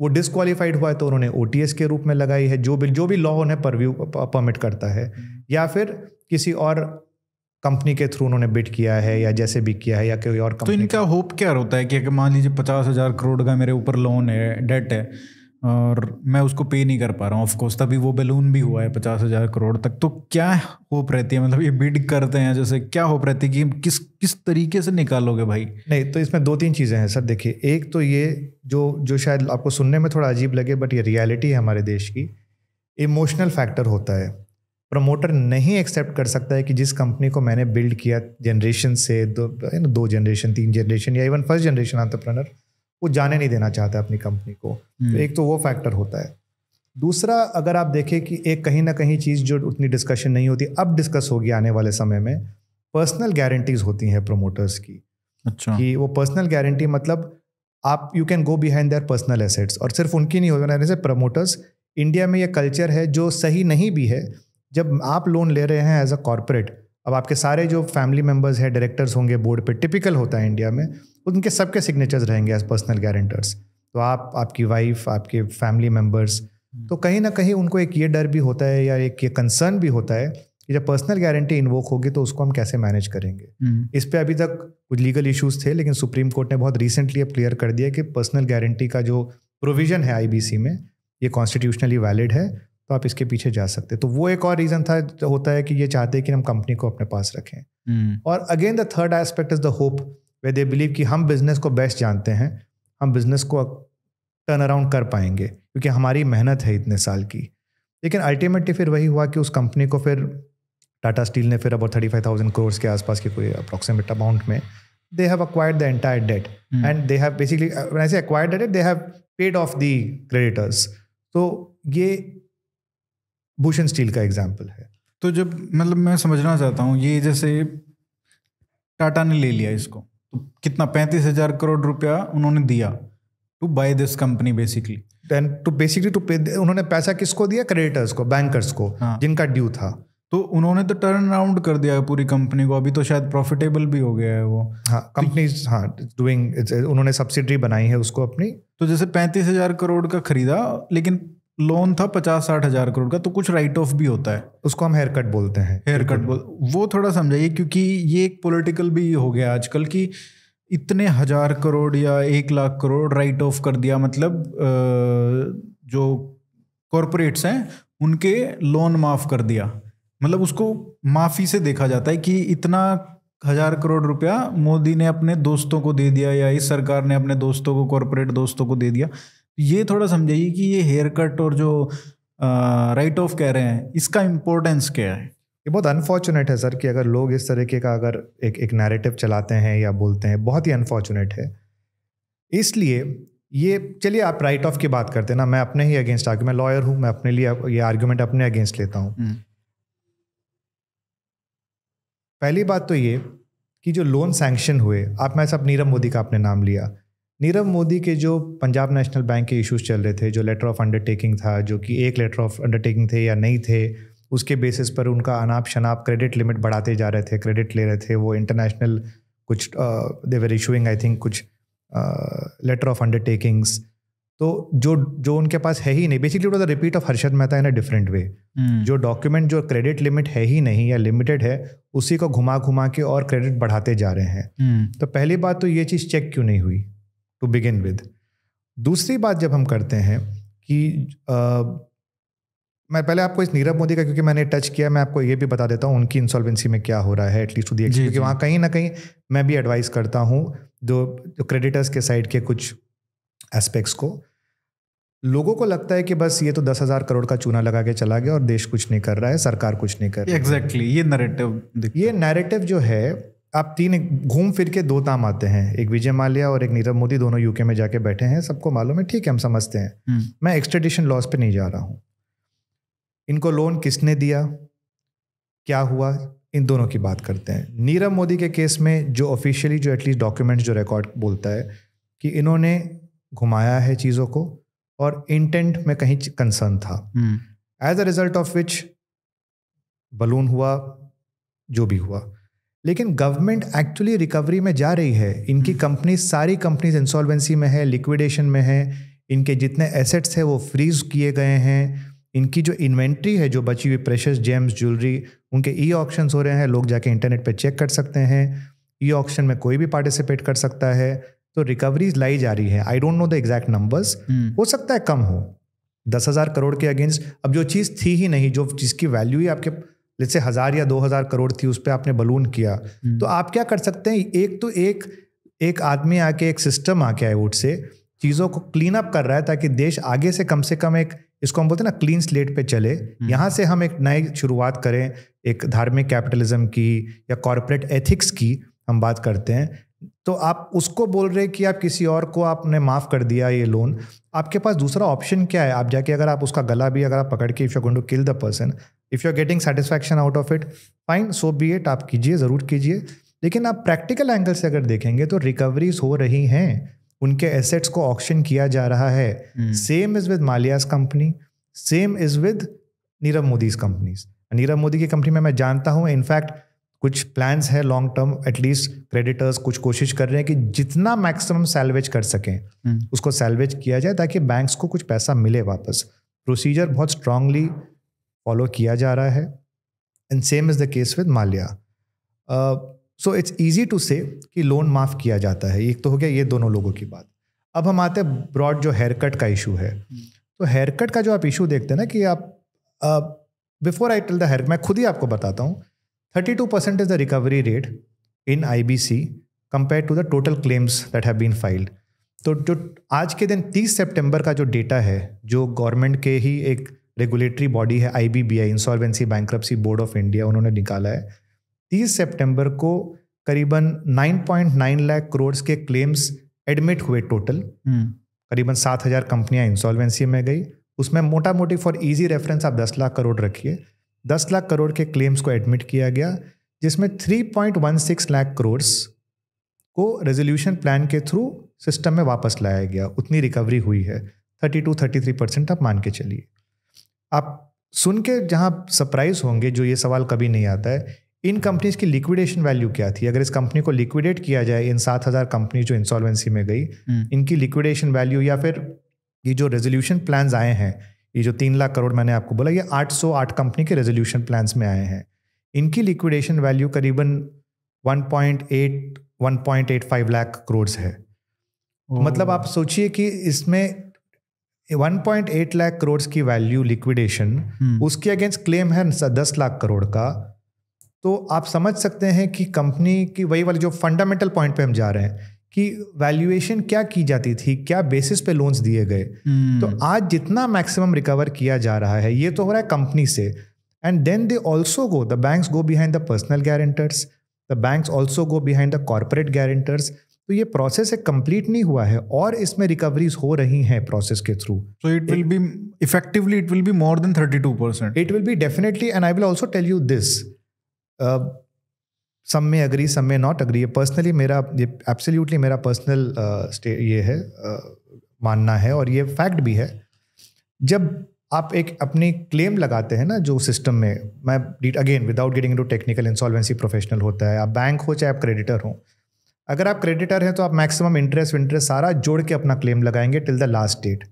वो डिसक्वालीफाइड हुआ है तो उन्होंने ओ के रूप में लगाई है जो भी जो भी लॉ उन्हें परव्यू परमिट करता है या फिर किसी और कंपनी के थ्रू उन्होंने बिट किया है या जैसे भी किया है या कोई और तो इनका होप क्या होता है कि मान लीजिए पचास हज़ार करोड़ का मेरे ऊपर लोन है डेट है और मैं उसको पे नहीं कर पा रहा हूँ ऑफकोर्स तभी वो बैलून भी हुआ है पचास हज़ार करोड़ तक तो क्या होप रहती है मतलब ये बिड करते हैं जैसे क्या होप रहती है कि किस किस तरीके से निकालोगे भाई नहीं तो इसमें दो तीन चीज़ें हैं सर देखिए एक तो ये जो जो शायद आपको सुनने में थोड़ा अजीब लगे बट ये रियलिटी है हमारे देश की इमोशनल फैक्टर होता है प्रमोटर नहीं एक्सेप्ट कर सकता है कि जिस कंपनी को मैंने बिल्ड किया जनरेशन से दो दो जनरेशन तीन जनरेशन या इवन फर्स्ट जनरेशन आंट्रप्रनर वो जाने नहीं देना चाहता अपनी कंपनी को तो हम्म। एक तो वो फैक्टर होता है दूसरा अगर आप देखें कि एक कहीं ना कहीं चीज़ जो उतनी डिस्कशन नहीं होती अब डिस्कस होगी आने वाले समय में पर्सनल गारंटीज होती हैं प्रोमोटर्स की अच्छा कि वो पर्सनल गारंटी मतलब आप you can go behind their personal assets और सिर्फ उनकी नहीं होने से प्रमोटर्स इंडिया में ये कल्चर है जो सही नहीं भी है जब आप लोन ले रहे हैं एज अ कॉरपोरेट अब आपके सारे जो फैमिली मेम्बर्स हैं डायरेक्टर्स होंगे बोर्ड पे टिपिकल होता है इंडिया में उनके सबके सिग्नेचर्स रहेंगे एज पर्सनल गारंटर्स तो आप आपकी वाइफ आपके फैमिली मेम्बर्स हम्म। तो कहीं ना कहीं उनको एक ये डर भी होता है या एक ये कंसर्न भी होता है कि जब पर्सनल गारंटी इन्वोक होगी तो उसको हम कैसे मैनेज करेंगे हम्म। इस पर अभी तक कुछ लीगल इश्यूज थे लेकिन सुप्रीम कोर्ट ने बहुत रिसेंटली अब क्लियर कर दिया कि पर्सनल गारंटी का जो प्रोविजन है आईबीसी में ये कॉन्स्टिट्यूशनली वैलिड है तो आप इसके पीछे जा सकते तो वो एक और रीज़न था तो होता है कि ये चाहते हैं कि हम कंपनी को अपने पास रखें हम्म। और again the third aspect is the hope way they believe कि हम बिज़नेस को बेस्ट जानते हैं हम बिज़नेस को टर्न अराउंड कर पाएंगे क्योंकि हमारी मेहनत है इतने साल की लेकिन अल्टीमेटली फिर वही हुआ कि उस कंपनी को फिर टाटा स्टील ने फिर about thirty five thousand crores के आसपास के कोई अप्रॉक्सीमेट अमाउंट में they have acquired the entire debt and they have basically ऐसे acquired debt they have paid off the creditors तो ये भूषण स्टील का एग्जाम्पल है तो जब मतलब मैं समझना चाहता हूँ ये जैसे टाटा ने ले लिया इसको तो कितना पैंतीस हजार करोड़ रुपया उन्होंने दिया to buy this company basically then to basically to उन्होंने पैसा किसको दिया क्रेडिटर्स को बैंकर्स को हाँ. जिनका ड्यू था तो उन्होंने तो टर्न अराउंड कर दिया है पूरी कंपनी को अभी तो शायद प्रॉफिटेबल भी हो गया है वो हाँ कंपनी तो, हाँ डूइंग उन्होंने सब्सिडी बनाई है उसको अपनी तो जैसे पैंतीस हजार करोड़ का खरीदा लेकिन लोन था पचास साठ हजार करोड़ का तो कुछ राइट ऑफ भी होता है उसको हम हेयर कट बोलते हैं हेयर कट बोल वो थोड़ा समझाइए क्योंकि ये एक पॉलिटिकल भी हो गया आजकल कि इतने हजार करोड़ या एक लाख करोड़ राइट ऑफ कर दिया मतलब जो कॉरपोरेट्स हैं उनके लोन माफ़ कर दिया मतलब उसको माफ़ी से देखा जाता है कि इतना हजार करोड़ रुपया मोदी ने अपने दोस्तों को दे दिया या इस सरकार ने अपने दोस्तों को कॉरपोरेट दोस्तों को दे दिया ये थोड़ा समझाइए कि ये हेयर कट और जो राइट ऑफ कह रहे हैं इसका इम्पोर्टेंस क्या है ये बहुत अनफॉर्चुनेट है सर कि अगर लोग इस तरीके का अगर एक एक नैरेटिव चलाते हैं या बोलते हैं बहुत ही अनफॉर्चुनेट है इसलिए ये चलिए आप राइट ऑफ की बात करते हैं ना मैं अपने ही अगेंस्ट आगे मैं लॉयर हूँ मैं अपने लिए ये आर्ग्यूमेंट अपने अगेंस्ट लेता हूँ हम्म। पहली बात तो ये कि जो लोन सैंक्शन हुए आप मैं सब नीरव मोदी का आपने नाम लिया नीरव मोदी के जो पंजाब नेशनल बैंक के इश्यूज चल रहे थे जो लेटर ऑफ अंडरटेकिंग था जो कि एक लेटर ऑफ अंडरटेकिंग थे या नहीं थे उसके बेसिस पर उनका अनाप शनाप क्रेडिट लिमिट बढ़ाते जा रहे थे क्रेडिट ले रहे थे वो इंटरनेशनल कुछ देवर इशूइंग आई थिंक कुछ लेटर ऑफ अंडरटेकिंग्स तो जो जो उनके पास है ही नहीं बेसिकली वो repeat of Harshad Mehta in a different way जो डॉक्यूमेंट जो क्रेडिट लिमिट है ही नहीं या लिमिटेड है उसी को घुमा घुमा के और क्रेडिट बढ़ाते जा रहे हैं हम्म। तो पहली बात तो ये चीज़ चेक क्यों नहीं हुई टू बिगिन विद दूसरी बात जब हम करते हैं कि आ, मैं पहले आपको इस नीरव मोदी का क्योंकि मैंने टच किया मैं आपको ये भी बता देता हूँ उनकी इंसॉल्वेंसी में क्या हो रहा है एटलीस्ट टू दी क्योंकि वहाँ कहीं ना कहीं मैं भी एडवाइस करता हूँ जो जो क्रेडिटर्स के साइड के कुछ एस्पेक्ट्स को लोगों को लगता है कि बस ये तो दस हजार करोड़ का चूना लगा के चला गया और देश कुछ नहीं कर रहा है सरकार कुछ नहीं कर रही एग्जैक्टली exactly, ये नैरेटिव ये नैरेटिव जो है आप तीन घूम फिर के दो ताम आते हैं एक विजय माल्या और एक नीरव मोदी दोनों यूके में जाके बैठे हैं सबको मालूम है ठीक है हम समझते हैं हम्म। मैं एक्सट्रेडिशन लॉस पे नहीं जा रहा हूँ इनको लोन किसने दिया क्या हुआ इन दोनों की बात करते हैं नीरव मोदी के केस में जो ऑफिशियली जो एटलीस्ट डॉक्यूमेंट जो रिकॉर्ड बोलता है कि इन्होंने घुमाया है चीज़ों को और इंटेंट में कहीं कंसर्न था as a result of which balloon हुआ जो भी हुआ लेकिन गवर्नमेंट एक्चुअली रिकवरी में जा रही है इनकी कंपनी hmm. सारी कंपनीज इंसॉल्वेंसी में है लिक्विडेशन में है इनके जितने एसेट्स हैं वो फ्रीज किए गए हैं इनकी जो इन्वेंट्री है जो बची हुई प्रेशर्स जेम्स ज्वेलरी उनके ई ऑप्शन हो रहे हैं लोग जाके इंटरनेट पर चेक कर सकते हैं ई ऑप्शन में कोई भी पार्टिसिपेट कर सकता है तो रिकवरीज लाई जा रही है I don't know the exact numbers हो सकता है कम हो दस हज़ार करोड़ के अगेंस्ट अब जो चीज़ थी ही नहीं जो जिसकी वैल्यू ही आपके जैसे हज़ार या दो हज़ार करोड़ थी उस पर आपने बलून किया हम्म। तो आप क्या कर सकते हैं एक तो एक एक आदमी आके एक सिस्टम आके आए वोट से चीज़ों को क्लीन अप कर रहा है ताकि देश आगे से कम से कम एक इसको हम बोलते हैं ना क्लीन स्लेट पे चले हम्म। यहाँ से हम एक नई शुरुआत करें एक धार्मिक कैपिटलिज्म की या कॉरपोरेट एथिक्स की हम बात करते हैं तो आप उसको बोल रहे कि आप किसी और को आपने माफ़ कर दिया ये लोन आपके पास दूसरा ऑप्शन क्या है आप जाके अगर आप उसका गला भी अगर आप पकड़ के if you to kill the person if you are getting satisfaction out of it fine so be it आप कीजिए ज़रूर कीजिए लेकिन आप प्रैक्टिकल एंगल से अगर देखेंगे तो रिकवरीज हो रही हैं उनके एसेट्स को ऑक्शन किया जा रहा है same is with Mallya's company same is with Nirav Modi's companies Nirav Modi की कंपनी में मैं जानता हूँ इनफैक्ट कुछ प्लान्स हैं लॉन्ग टर्म एटलीस्ट क्रेडिटर्स कुछ कोशिश कर रहे हैं कि जितना मैक्सिमम सैलवेज कर सकें हम्म। उसको सैलवेज किया जाए ताकि बैंक्स को कुछ पैसा मिले वापस प्रोसीजर बहुत स्ट्रांगली फॉलो किया जा रहा है and same is the case with Mallya so it's easy to say कि लोन माफ़ किया जाता है एक तो हो गया ये दोनों लोगों की बात अब हम आते हैं ब्रॉड जो हेयर कट का इशू है हम्म। तो हेयर कट का जो आप इशू देखते हैं ना कि आप before I tell the here मैं खुद ही आपको बताता हूँ thirty two percent is the recovery rate in I B C compare to the total claims that have been filed तो जो आज के दिन तीस सेप्टेम्बर का जो डेटा है जो गवर्नमेंट के ही एक रेगुलेटरी बॉडी है I B B I insolvency bankruptcy board of India उन्होंने निकाला है तीस सेप्टेम्बर को करीबन 9.9 लाख करोड़ के क्लेम्स एडमिट हुए टोटल हम्म। करीबन सात हज़ार कंपनियाँ इंसॉल्वेंसी में गई उसमें मोटा मोटी फॉर इजी रेफरेंस आप दस लाख करोड़ रखिए दस लाख करोड़ के क्लेम्स को एडमिट किया गया जिसमें three point one six lakh crore को रेजोल्यूशन प्लान के थ्रू सिस्टम में वापस लाया गया उतनी रिकवरी हुई है thirty two thirty three percent आप मान के चलिए आप सुन के जहाँ सरप्राइज होंगे जो ये सवाल कभी नहीं आता है इन कंपनीज की लिक्विडेशन वैल्यू क्या थी अगर इस कंपनी को लिक्विडेट किया जाए इन सात हज़ार कंपनी जो इंसॉल्वेंसी में गई हम्म। इनकी लिक्विडेशन वैल्यू या फिर ये जो रेजोल्यूशन प्लान आए हैं ये जो तीन लाख करोड़ मैंने आपको बोला ये आठ सौ आठ कंपनी के रेजोल्यूशन प्लान में आए हैं इनकी लिक्विडेशन वैल्यू करीबन one one point point eight eight five lakh crore है मतलब आप सोचिए कि इसमें 1.8 लाख करोड़ की वैल्यू लिक्विडेशन hmm. उसके अगेंस्ट क्लेम है दस लाख करोड़ का तो आप समझ सकते हैं कि कंपनी की वही वाली जो फंडामेंटल पॉइंट पे हम जा रहे हैं कि वैल्यूएशन क्या की जाती थी क्या बेसिस पे लोन्स दिए गए hmm. तो आज जितना मैक्सिमम रिकवर किया जा रहा है ये तो हो रहा है कंपनी से and then they also go the banks go behind the personal guarantors the banks also go behind the corporate guarantors तो ये प्रोसेस एक कंप्लीट नहीं हुआ है और इसमें रिकवरीज हो रही हैं प्रोसेस के through so it will be effectively it will be more than thirty two percent it will be definitely and I will also tell you this sum में अग्री सम में नॉट अग्री पर्सनली मेरा ये एब्सोल्युटली मेरा पर्सनल uh, ये है uh, मानना है और ये फैक्ट भी है जब आप एक अपनी क्लेम लगाते हैं ना जो सिस्टम में मैं again without getting to technical insolvency professional होता है आप बैंक हो चाहे आप क्रेडिटर हो अगर आप क्रेडिटर हैं तो आप मैक्सिमम इंटरेस्ट इंटरेस्ट सारा जोड़ के अपना क्लेम लगाएंगे टिल द लास्ट डेट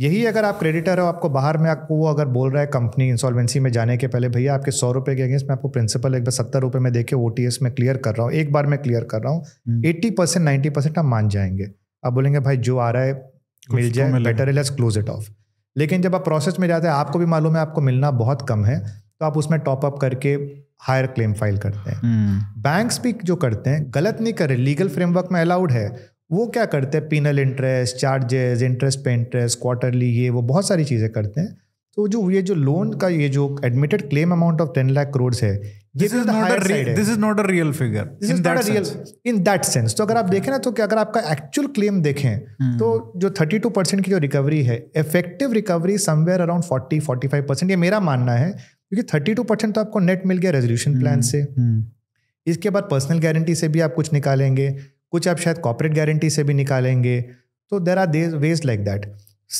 यही अगर आप क्रेडिटर हो आपको बाहर में आपको वो अगर बोल रहा है कंपनी इंसॉल्वेंसी में जाने के पहले भैया आपके सौ रुपये के अगेंस्ट मैं आपको प्रिंसिपल एक बार सत्तर रुपये में देके ओ में क्लियर कर रहा हूँ एक बार में क्लियर कर रहा हूँ एट्टी परसेंट नाइन्टी परसेंट आप मान जाएंगे आप बोलेंगे भाई जो आ रहा है मिल तो जाए better let's close it off लेकिन जब आप प्रोसेस में जाते हैं आपको भी मालूम है आपको मिलना बहुत कम है तो आप उसमें टॉप अप करके हायर क्लेम फाइल करते हैं बैंक्स हम्म। भी जो करते हैं गलत नहीं कर रहे लीगल फ्रेमवर्क में अलाउड है वो क्या करते हैं पिनल इंटरेस्ट चार्जेस इंटरेस्ट पे इंटरेस्ट क्वार्टरली ये वो बहुत सारी चीज़ें करते हैं तो जो ये जो लोन का ये जो admitted claim amount of ten lakh crore है this is not a real figure in that real in that sense तो अगर आप देखें ना तो अगर आपका एक्चुअल क्लेम देखें हम्म। तो जो थर्टी टू परसेंट की जो रिकवरी है effective recovery somewhere around forty forty five percent ये मेरा मानना है क्योंकि थर्टी टू परसेंट तो आपको नेट मिल गया रेजोल्यूशन हम्म, प्लान से हम्म। इसके बाद पर्सनल गारंटी से भी आप कुछ निकालेंगे कुछ आप शायद कॉपरेट गारंटी से भी निकालेंगे तो there are they ways like that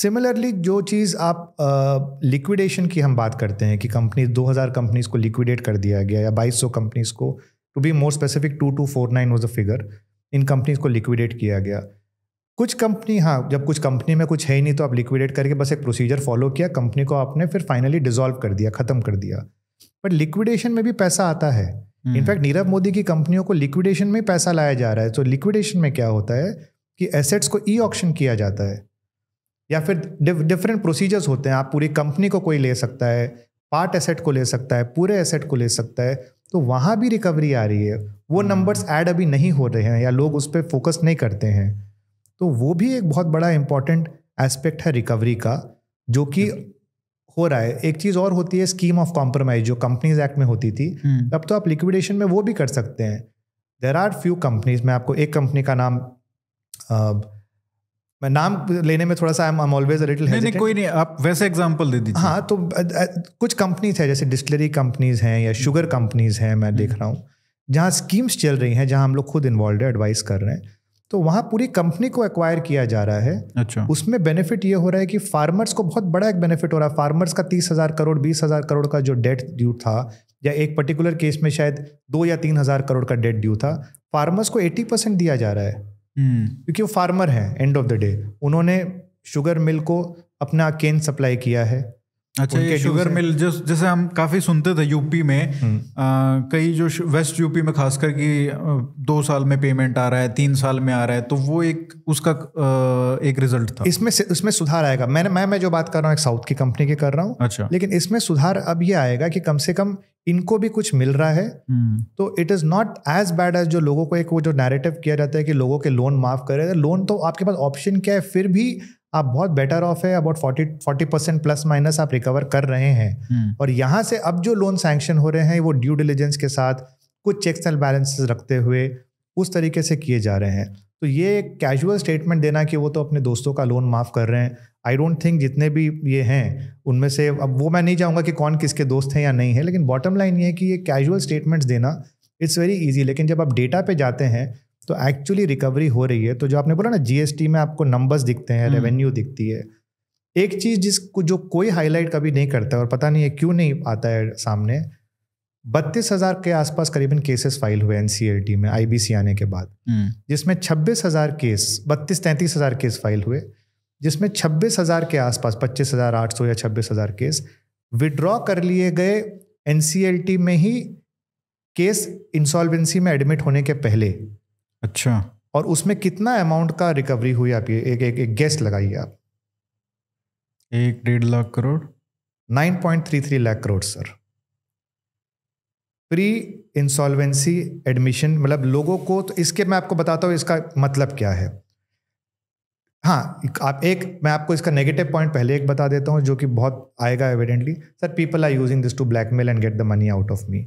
similarly जो चीज़ आप लिक्विडेशन की हम बात करते हैं कि कंपनी 2000 कंपनीज को लिक्विडेट कर दिया गया या 2200 कंपनीज को to be more specific two two four nine was the figure in companies को लिक्विडेट किया गया कुछ कंपनी हाँ जब कुछ कंपनी में कुछ है ही नहीं तो आप लिक्विडेट करके बस एक प्रोसीजर फॉलो किया कंपनी को आपने फिर फाइनली डिजोल्व कर दिया खत्म कर दिया बट लिक्विडेशन में भी पैसा आता है इनफैक्ट हम्म। नीरव मोदी की कंपनियों को लिक्विडेशन में पैसा लाया जा रहा है तो लिक्विडेशन में क्या होता है कि एसेट्स को ई ऑप्शन किया जाता है या फिर डिफरेंट प्रोसीजर्स होते हैं आप पूरी कंपनी को कोई ले सकता है पार्ट एसेट को ले सकता है पूरे एसेट को ले सकता है तो वहाँ भी रिकवरी आ रही है वो नंबर्स हम्म। ऐड अभी नहीं हो रहे हैं या लोग उस पर फोकस नहीं करते हैं तो वो भी एक बहुत बड़ा इम्पॉर्टेंट एस्पेक्ट है रिकवरी का जो कि हो रहा है एक चीज़ और होती है स्कीम ऑफ कॉम्प्रोमाइज जो कंपनीज एक्ट में होती थी अब hmm. तो आप लिक्विडेशन में वो भी कर सकते हैं देर आर फ्यू कंपनीज मैं आपको एक कंपनी का नाम आ, मैं नाम लेने में थोड़ा सा आई एम ऑलवेज लिटिल नहीं, नहीं कोई नहीं आप वैसे एग्जांपल दे दीजिए हाँ तो आ, आ, कुछ कंपनीज है जैसे डिस्टलरी कंपनीज हैं या शुगर कंपनीज hmm. हैं मैं देख hmm. रहा हूँ जहाँ स्कीम्स चल रही हैं जहाँ हम लोग खुद इन्वॉल्व है एडवाइस कर रहे हैं तो वहाँ पूरी कंपनी को एक्वायर किया जा रहा है अच्छा उसमें बेनिफिट ये हो रहा है कि फार्मर्स को बहुत बड़ा एक बेनिफिट हो रहा है फार्मर्स का तीस हज़ार करोड़ बीस हज़ार करोड़ का जो डेट ड्यू था या एक पर्टिकुलर केस में शायद दो या तीन हज़ार करोड़ का डेट ड्यू था फार्मर्स को एटी परसेंट दिया जा रहा है हम्म। क्योंकि वो फार्मर हैं एंड ऑफ द डे उन्होंने शुगर मिल को अपना केन सप्लाई किया है अच्छा ये शुगर मिल जिस जैसे हम काफ़ी सुनते थे यूपी में हम्म। आ, कई जो वेस्ट यूपी में खासकर कि दो साल में पेमेंट आ रहा है तीन साल में आ रहा है तो वो एक उसका एक रिजल्ट था इसमें इसमें सुधार आएगा मैंने मैं मैं जो बात कर रहा हूँ एक साउथ की कंपनी की कर रहा हूँ अच्छा लेकिन इसमें सुधार अब ये आएगा कि कम से कम इनको भी कुछ मिल रहा है हम्म। तो it is not as bad as जो लोगों को एक वो जो नैरेटिव किया जाता है कि लोगों के लोन माफ़ करे लोन तो आपके पास ऑप्शन क्या है फिर भी आप बहुत बेटर ऑफ है about forty forty percent plus minus आप रिकवर कर रहे हैं हम्म। और यहाँ से अब जो लोन सैंक्शन हो रहे हैं वो ड्यू डिलीजेंस के साथ कुछ चेक्स एंड बैलेंसेस रखते हुए उस तरीके से किए जा रहे हैं तो ये एक कैजुअल स्टेटमेंट देना कि वो तो अपने दोस्तों का लोन माफ़ कर रहे हैं आई डोंट थिंक जितने भी ये हैं उनमें से अब वो मैं नहीं चाहूँगा कि कौन किसके दोस्त हैं या नहीं है लेकिन बॉटम लाइन ये है कि ये कैजुअल स्टेटमेंट्स देना इट्स वेरी ईजी लेकिन जब आप डेटा पे जाते हैं तो एक्चुअली रिकवरी हो रही है तो जो आपने बोला ना जीएसटी में आपको नंबर्स दिखते हैं रेवेन्यू हम्म। दिखती है एक चीज जिसको जो कोई हाईलाइट कभी नहीं करता और पता नहीं है क्यों नहीं आता है सामने बत्तीस हजार के आसपास करीबन केसेस फाइल हुए एनसीएलटी e में आईबीसी आने के बाद हम्म। जिसमें छब्बीस हजार केस बत्तीस तैंतीस हजार केस फाइल हुए जिसमें छब्बीस हजार के आसपास पच्चीस हजार आठ सौ या छब्बीस हजार केस विड्रॉ कर लिए गए एनसीएलटी e में ही केस इंसॉल्वेंसी में एडमिट होने के पहले अच्छा और उसमें कितना अमाउंट का रिकवरी हुई आप ये एक एक, एक गेस्ट लगाइए आप एक डेढ़ lakh crore nine point three three lakh crore sir pre insolvency admission मतलब लोगों को तो इसके मैं आपको बताता हूँ इसका मतलब क्या है हाँ आप एक मैं आपको इसका नेगेटिव पॉइंट पहले एक बता देता हूँ जो कि बहुत आएगा evidently sir people are using this to blackmail and get the money out of me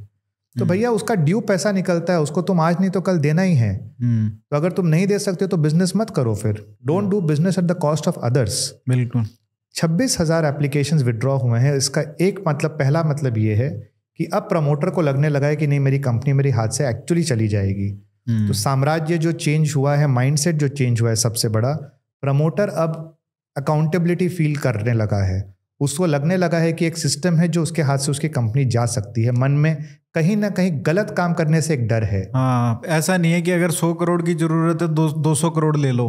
तो हम्म। भैया उसका ड्यू पैसा निकलता है उसको तुम आज नहीं तो कल देना ही है हम्म। तो अगर तुम नहीं दे सकते तो बिजनेस मत करो फिर don't do business at the cost of others बिल्कुल छब्बीस हजार एप्लीकेशन विदड्रॉ हुए हैं इसका एक मतलब पहला मतलब ये है कि अब प्रमोटर को लगने लगा है कि नहीं मेरी कंपनी मेरे हाथ से एक्चुअली चली जाएगी हम्म। तो साम्राज्य जो चेंज हुआ है माइंडसेट जो चेंज हुआ है सबसे बड़ा प्रमोटर अब अकाउंटेबिलिटी फील करने लगा है उसको लगने लगा है कि एक सिस्टम है जो उसके हाथ से उसकी कंपनी जा सकती है मन में कहीं ना कहीं गलत काम करने से एक डर है हाँ ऐसा नहीं है कि अगर सौ करोड़ की जरूरत है तो दो, दो सौ करोड़ ले लो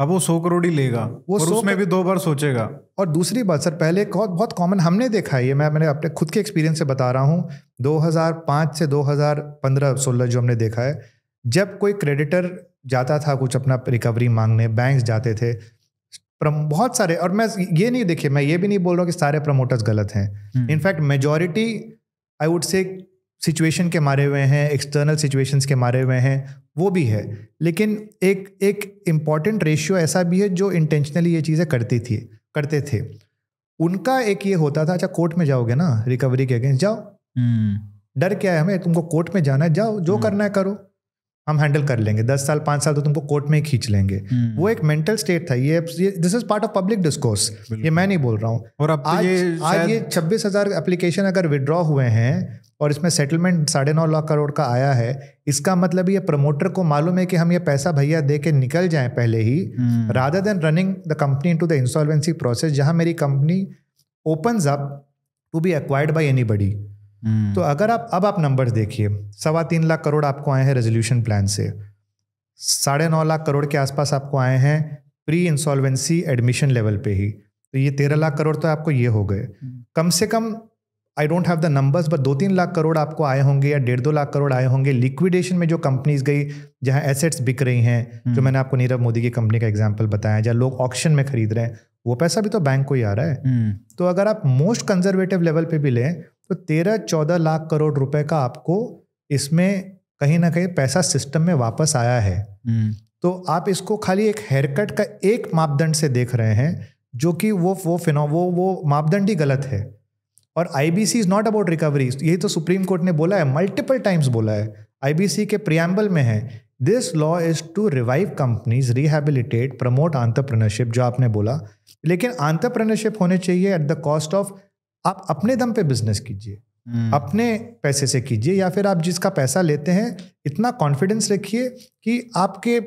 अब वो सौ करोड़ ही लेगा वो और उसमें भी दो बार सोचेगा और दूसरी बात सर पहले बहुत बहुत कॉमन हमने देखा है ये मैं मैंने अपने खुद के एक्सपीरियंस से बता रहा हूँ 2005 से 2015-16 जो हमने देखा है जब कोई क्रेडिटर जाता था कुछ अपना रिकवरी मांगने बैंक जाते थे बहुत सारे और मैं ये नहीं देखिए मैं ये भी नहीं बोल रहा हूँ कि सारे प्रमोटर्स गलत हैं in fact majority I would say situation के मारे हुए हैं एक्सटर्नल सिचुएशंस के मारे हुए हैं वो भी है लेकिन एक एक इम्पॉर्टेंट रेशियो ऐसा भी है जो इंटेंशनली ये चीज़ें करती थी करते थे उनका एक ये होता था अच्छा कोर्ट में जाओगे ना रिकवरी के अगेंस्ट जाओ हम्म। डर क्या है हमें तुमको कोर्ट में जाना है जाओ जो हम्म। करना है करो हम हैंडल कर लेंगे दस साल पांच साल तो तुमको कोर्ट में ही खींच लेंगे हम्म। वो एक मेंटल स्टेट था ये this is part of public discourse ये मैं नहीं बोल रहा हूँ और अब तो आज ये आज ये छब्बीस हजार एप्लीकेशन अगर विदड्रॉ हुए हैं और इसमें सेटलमेंट साढ़े नौ लाख करोड़ का आया है इसका मतलब ये प्रमोटर को मालूम है कि हम ये पैसा भैया दे के निकल जाए पहले ही rather than running the company to the insolvency process जहाँ मेरी company open up to be acquired by anybody hmm. तो अगर आप अब आप नंबर देखिए सवा तीन लाख करोड़ आपको आए हैं रेजोल्यूशन प्लान से साढ़े नौ लाख करोड़ के आसपास आपको आए हैं प्री इंसॉल्वेंसी एडमिशन लेवल पे ही तो ये तेरह लाख करोड़ तो आपको ये हो गए हम्म। कम से कम I don't have the numbers but दो तीन लाख करोड़ आपको आए होंगे या डेढ़ दो लाख करोड़ आए होंगे लिक्विडेशन में जो कंपनीज गई जहाँ एसेट्स बिक रही हैं हम्म। जो मैंने आपको नीरव मोदी की कंपनी का एग्जाम्पल बताया जहाँ लोग ऑप्शन में खरीद रहे हैं वो पैसा भी तो बैंक को ही आ रहा है तो अगर आप मोस्ट कंजर्वेटिव लेवल पे भी लें तो तेरह चौदह लाख करोड़ रुपए का आपको इसमें कहीं ना कहीं पैसा सिस्टम में वापस आया है हम्म। तो आप इसको खाली एक हेयरकट का एक मापदंड से देख रहे हैं जो कि वो वो फिनो वो वो मापदंड ही गलत है और IBC is not about recovery यही तो सुप्रीम कोर्ट ने बोला है मल्टीपल टाइम्स बोला है आईबीसी के प्रियम्बल में है this law is to revive companies rehabilitate promote entrepreneurship जो आपने बोला लेकिन आंट्रप्रनरशिप होने चाहिए एट द कॉस्ट ऑफ आप अपने दम पे बिजनेस कीजिए हम्म। अपने पैसे से कीजिए या फिर आप जिसका पैसा लेते हैं इतना कॉन्फिडेंस रखिए कि आपके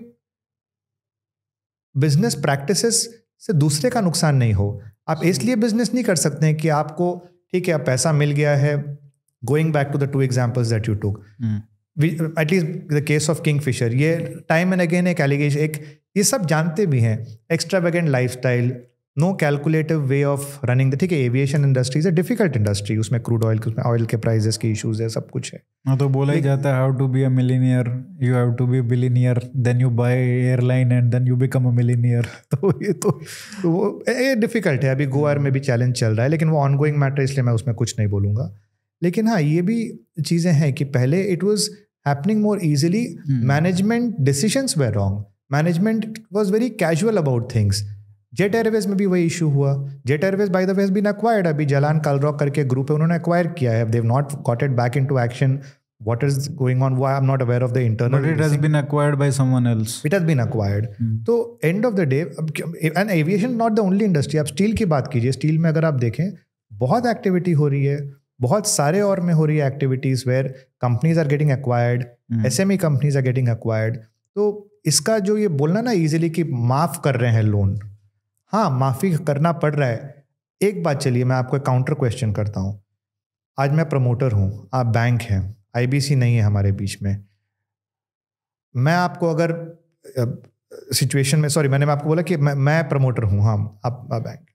बिजनेस प्रैक्टिसेस से दूसरे का नुकसान नहीं हो आप हम्म। इसलिए बिजनेस नहीं कर सकते हैं कि आपको ठीक है पैसा मिल गया है going back to the two examples that you took at least the case of Kingfisher ये टाइम एंड अगेन एक एलिगेशन एक ये सब जानते भी हैं extravagant lifestyle no calculative way of running ठीक है aviation industry is a difficult industry उसमें क्रूड ऑयल उसमें ऑयल के प्राइजेस के इश्यूज है सब कुछ है हाँ तो बोला ही जाता है how to be a millionaire you have to be billionaire then you buy airline and then you become a millionaire तो ये तो, तो वो ये डिफिकल्ट है अभी गोवा में भी चैलेंज चल रहा है लेकिन वो ऑनगोइंग मैटर इसलिए मैं उसमें कुछ नहीं बोलूँगा लेकिन हाँ ये भी चीज़ें हैं कि पहले it was happening more easily management decisions were wrong management was very casual about things Jet Airways में भी वही इशू हुआ Jet Airways by the way's been acquired अभी जलान कलरॉक करके ग्रुप है उन्होंने अक्वायर किया है they've not got it back into action what is going on why i'm not aware of the internal but it leasing. has been acquired by someone else it has been acquired hmm. तो end of the day and aviation not the only industry आप स्टील की बात कीजिए स्टील में अगर आप देखें बहुत एक्टिविटी हो रही है बहुत सारे और में हो रही है activities where companies are getting acquired S M E companies are getting acquired तो इसका जो ये बोलना ना इजीली कि माफ कर रहे हैं लोन हाँ माफ़ी करना पड़ रहा है एक बात चलिए मैं आपको काउंटर क्वेश्चन करता हूँ आज मैं प्रमोटर हूँ आप बैंक हैं आईबीसी नहीं है हमारे बीच में मैं आपको अगर सिचुएशन में सॉरी मैंने आपको बोला कि मैं मैं प्रमोटर हूँ हाँ आप, आप बैंक